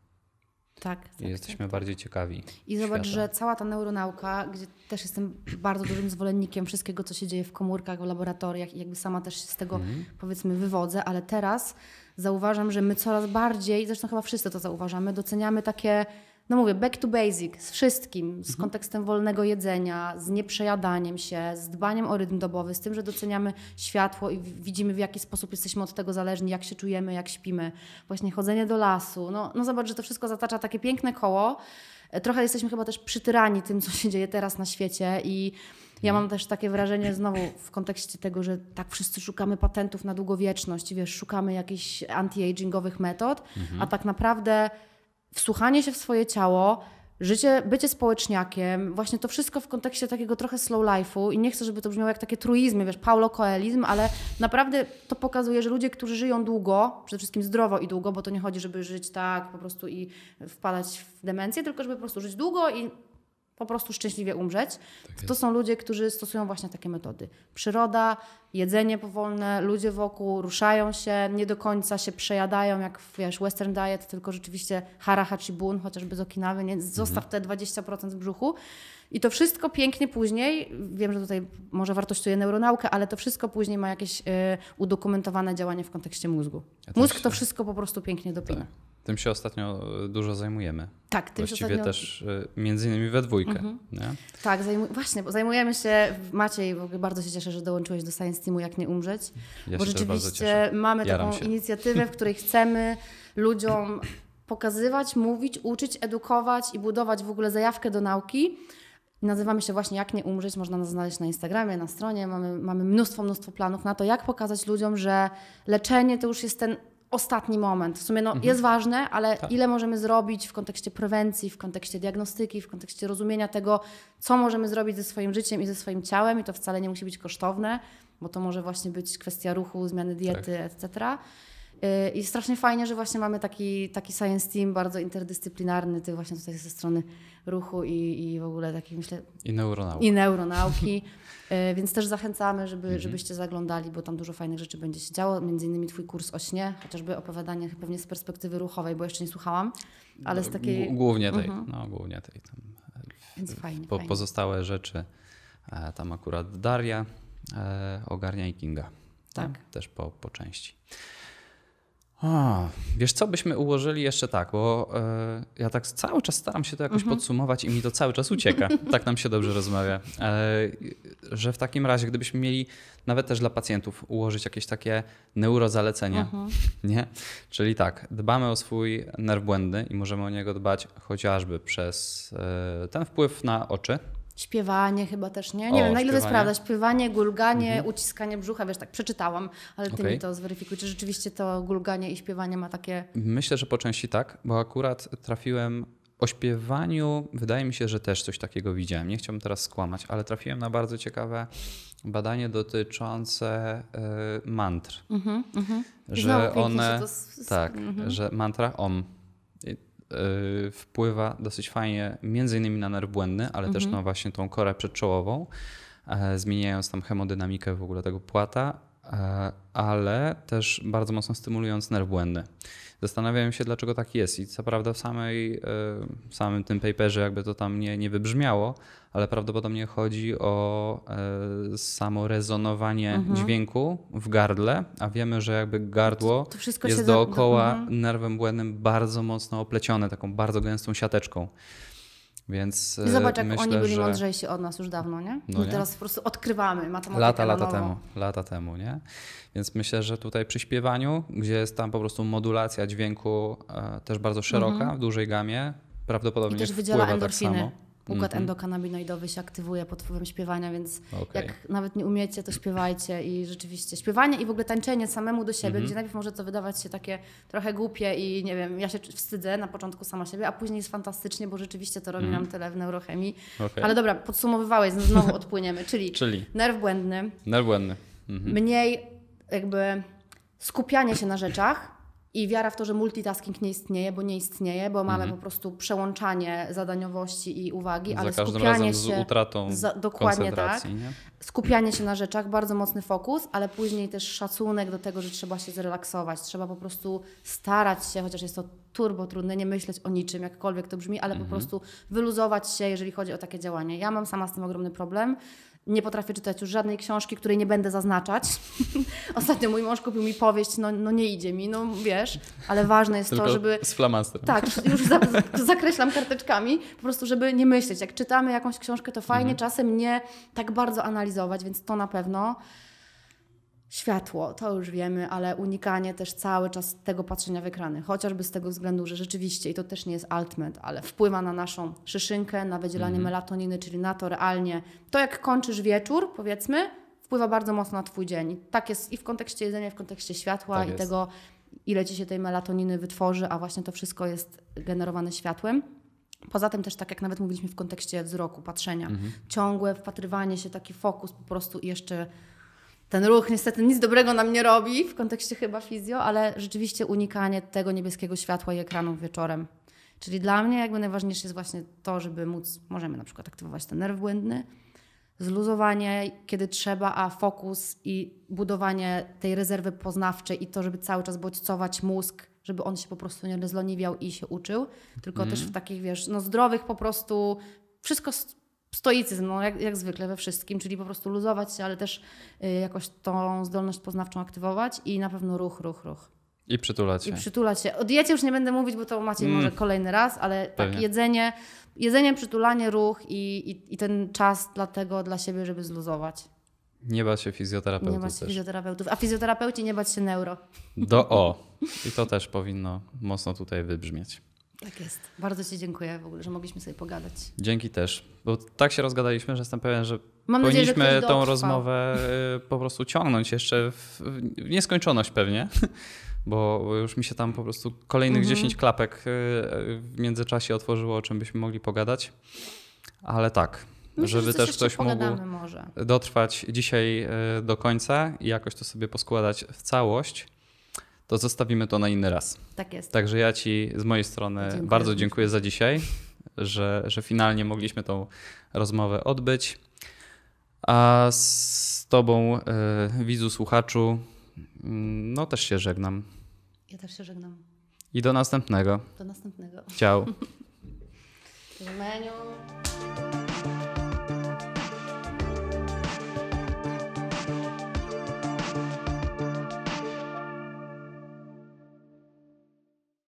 tak. tak, jesteśmy tak, tak. bardziej ciekawi. I zobacz, świata. że
cała ta neuronauka, gdzie też jestem bardzo dużym zwolennikiem wszystkiego, co się dzieje w komórkach, w laboratoriach i jakby sama też się z tego mm. powiedzmy wywodzę, ale teraz zauważam, że my coraz bardziej, zresztą chyba wszyscy to zauważamy, doceniamy takie no mówię, back to basic, z wszystkim, z mhm. kontekstem wolnego jedzenia, z nieprzejadaniem się, z dbaniem o rytm dobowy, z tym, że doceniamy światło i widzimy w jaki sposób jesteśmy od tego zależni, jak się czujemy, jak śpimy, właśnie chodzenie do lasu. No, no zobacz, że to wszystko zatacza takie piękne koło. E, trochę jesteśmy chyba też przytyrani tym, co się dzieje teraz na świecie i ja mam też takie wrażenie znowu w kontekście tego, że tak wszyscy szukamy patentów na długowieczność, wiesz, szukamy jakichś anti-agingowych metod, mhm. a tak naprawdę wsłuchanie się w swoje ciało, życie, bycie społeczniakiem, właśnie to wszystko w kontekście takiego trochę slow life'u i nie chcę, żeby to brzmiało jak takie truizmy, wiesz, Paulo Coelizm, ale naprawdę to pokazuje, że ludzie, którzy żyją długo, przede wszystkim zdrowo i długo, bo to nie chodzi, żeby żyć tak po prostu i wpadać w demencję, tylko żeby po prostu żyć długo i po prostu szczęśliwie umrzeć. Tak to są ludzie, którzy stosują właśnie takie metody. Przyroda, jedzenie powolne, ludzie wokół ruszają się, nie do końca się przejadają, jak wiesz, western diet, tylko rzeczywiście hara hachibun, chociażby z Okinawy, nie? zostaw mhm. te 20% w brzuchu. I to wszystko pięknie później, wiem, że tutaj może wartościuje neuronaukę, ale to wszystko później ma jakieś y, udokumentowane działanie w kontekście mózgu. Ja Mózg się... to wszystko po prostu pięknie dopina. Tak.
Tym się ostatnio e, dużo zajmujemy. Tak, tym Właściwie się ostatnio... też e, między innymi we dwójkę. Mhm.
Tak, zajmu... właśnie, bo zajmujemy się, Maciej, bardzo się cieszę, że dołączyłeś do Science Teamu Jak Nie Umrzeć, ja bo rzeczywiście mamy Jaram taką się. inicjatywę, w której chcemy ludziom pokazywać, mówić, uczyć, edukować i budować w ogóle zajawkę do nauki, Nazywamy się właśnie Jak nie umrzeć, można nas znaleźć na Instagramie, na stronie. Mamy, mamy mnóstwo, mnóstwo planów na to, jak pokazać ludziom, że leczenie to już jest ten ostatni moment. W sumie no, mhm. jest ważne, ale tak. ile możemy zrobić w kontekście prewencji, w kontekście diagnostyki, w kontekście rozumienia tego, co możemy zrobić ze swoim życiem i ze swoim ciałem, i to wcale nie musi być kosztowne, bo to może właśnie być kwestia ruchu, zmiany diety, tak. etc. I strasznie fajnie, że właśnie mamy taki, taki science team bardzo interdyscyplinarny, ty właśnie tutaj ze strony ruchu i, i w ogóle takich myślę...
I neuronauki. I
neuronauki, e, więc też zachęcamy, żeby, mhm. żebyście zaglądali, bo tam dużo fajnych rzeczy będzie się działo, między innymi twój kurs o śnie, chociażby opowiadanie pewnie z perspektywy ruchowej, bo jeszcze nie słuchałam, ale z takiej... Głównie tej, mhm.
no głównie tej. Tam. E, więc fajnie, po, fajnie. Pozostałe rzeczy, e, tam akurat Daria ogarnia i Kinga. Tak. też po, po części. A, wiesz co, byśmy ułożyli jeszcze tak, bo e, ja tak cały czas staram się to jakoś mhm. podsumować i mi to cały czas ucieka. tak nam się dobrze rozmawia. E, że w takim razie, gdybyśmy mieli nawet też dla pacjentów ułożyć jakieś takie neurozalecenia, mhm. nie? Czyli tak, dbamy o swój nerw błędny i możemy o niego dbać chociażby przez e, ten wpływ na oczy,
Śpiewanie chyba też, nie? Nie o, wiem, na ile to jest prawda. Śpiewanie, gulganie, mhm. uciskanie brzucha, wiesz, tak przeczytałam, ale ty okay. mi to zweryfikuj. Czy rzeczywiście to gulganie i śpiewanie ma takie...
Myślę, że po części tak, bo akurat trafiłem o śpiewaniu wydaje mi się, że też coś takiego widziałem. Nie chciałbym teraz skłamać, ale trafiłem na bardzo ciekawe badanie dotyczące y, mantr. Mhm, mhm. Że one. Tak, mhm. że mantra om. Y, wpływa dosyć fajnie między innymi na nerw błędny, ale mhm. też na właśnie tą korę przedczołową, e, zmieniając tam hemodynamikę w ogóle tego płata, e, ale też bardzo mocno stymulując nerw błędny. Zastanawiałem się, dlaczego tak jest. I co prawda w samej, e, w samym tym paperze jakby to tam nie, nie wybrzmiało, ale prawdopodobnie chodzi o e, samo rezonowanie mhm. dźwięku w gardle, a wiemy, że jakby gardło to, to jest dookoła do... Mhm. nerwem błędnym bardzo mocno oplecione, taką bardzo gęstą siateczką. Więc I zobacz, jak y, myślę, oni byli że...
mądrzejsi od nas już dawno, nie? No nie? teraz po prostu odkrywamy matematykę Lata, lata nowo. temu,
lata temu, nie? Więc myślę, że tutaj przy śpiewaniu, gdzie jest tam po prostu modulacja dźwięku e, też bardzo szeroka, mm -hmm. w dużej gamie, prawdopodobnie I też wydziela tak endorfiny. tak samo. Układ mm
endokanabinoidowy się aktywuje pod wpływem śpiewania, więc okay. jak nawet nie umiecie, to śpiewajcie i rzeczywiście śpiewanie i w ogóle tańczenie samemu do siebie, mhm. gdzie najpierw może to wydawać się takie trochę głupie i nie wiem, ja się wstydzę na początku sama siebie, a później jest fantastycznie, bo rzeczywiście to robi nam mhm. tyle w neurochemii. Okay. Ale dobra, podsumowywałeś, znowu odpłyniemy, czyli, czyli nerw błędny.
Nerw błędny. Mhm.
Mniej jakby skupianie się na rzeczach, i wiara w to, że multitasking nie istnieje, bo nie istnieje, bo mamy mhm. po prostu przełączanie zadaniowości i uwagi, Za ale skupianie się utratą za, dokładnie tak. Nie? Skupianie się na rzeczach, bardzo mocny fokus, ale później też szacunek do tego, że trzeba się zrelaksować, trzeba po prostu starać się, chociaż jest to turbo trudne, nie myśleć o niczym, jakkolwiek to brzmi, ale mhm. po prostu wyluzować się, jeżeli chodzi o takie działanie. Ja mam sama z tym ogromny problem. Nie potrafię czytać już żadnej książki, której nie będę zaznaczać. Ostatnio mój mąż kupił mi powieść, no, no nie idzie mi, no wiesz, ale ważne jest Tylko to, żeby. Z flamastrem. Tak, już za, zakreślam karteczkami, po prostu, żeby nie myśleć. Jak czytamy jakąś książkę, to fajnie mhm. czasem nie tak bardzo analizować, więc to na pewno. Światło, to już wiemy, ale unikanie też cały czas tego patrzenia w ekrany, chociażby z tego względu, że rzeczywiście, i to też nie jest altmet, ale wpływa na naszą szyszynkę, na wydzielanie mhm. melatoniny, czyli na to realnie, to jak kończysz wieczór, powiedzmy, wpływa bardzo mocno na Twój dzień. tak jest i w kontekście jedzenia, i w kontekście światła, tak i tego, ile Ci się tej melatoniny wytworzy, a właśnie to wszystko jest generowane światłem. Poza tym też, tak jak nawet mówiliśmy w kontekście wzroku, patrzenia, mhm. ciągłe wpatrywanie się, taki fokus po prostu i jeszcze ten ruch niestety nic dobrego nam nie robi w kontekście chyba fizjo, ale rzeczywiście unikanie tego niebieskiego światła i ekranów wieczorem. Czyli dla mnie jakby najważniejsze jest właśnie to, żeby móc, możemy na przykład aktywować ten nerw błędny, zluzowanie, kiedy trzeba, a fokus i budowanie tej rezerwy poznawczej i to, żeby cały czas bodźcować mózg, żeby on się po prostu nie zloniwiał i się uczył, tylko mm. też mhm. w takich, wiesz, no zdrowych po prostu, wszystko stoicyzm, no jak, jak zwykle we wszystkim, czyli po prostu luzować się, ale też y, jakoś tą zdolność poznawczą aktywować i na pewno ruch, ruch, ruch.
I przytulać się. I
przytulać się. O diecie już nie będę mówić, bo to macie mm. może kolejny raz, ale tak, Pewnie. tak, jedzenie, jedzenie, przytulanie, ruch i, i, i ten czas dla tego, dla siebie, żeby zluzować.
Nie bać się fizjoterapeutów. Nie bać się też.
fizjoterapeutów. A fizjoterapeuci nie bać się neuro. Do o.
I to też powinno mocno tutaj wybrzmieć.
Tak jest. Bardzo Ci dziękuję w ogóle, że mogliśmy sobie pogadać.
Dzięki też, bo tak się rozgadaliśmy, że jestem pewien, że Mam powinniśmy nadzieję, że tą rozmowę y, po prostu ciągnąć jeszcze w nieskończoność pewnie, bo już mi się tam po prostu kolejnych mhm. 10 klapek y, w międzyczasie otworzyło, o czym byśmy mogli pogadać. Ale tak, Myślę, żeby że też ktoś mógł może. dotrwać dzisiaj y, do końca i jakoś to sobie poskładać w całość to zostawimy to na inny raz. Tak jest. Także ja Ci z mojej strony dziękuję. bardzo dziękuję za dzisiaj, że, że finalnie mogliśmy tą rozmowę odbyć. A z Tobą, y, widzu, słuchaczu, mm, no też się żegnam.
Ja też się żegnam.
I do następnego. Do następnego. Ciao.
Romaniu.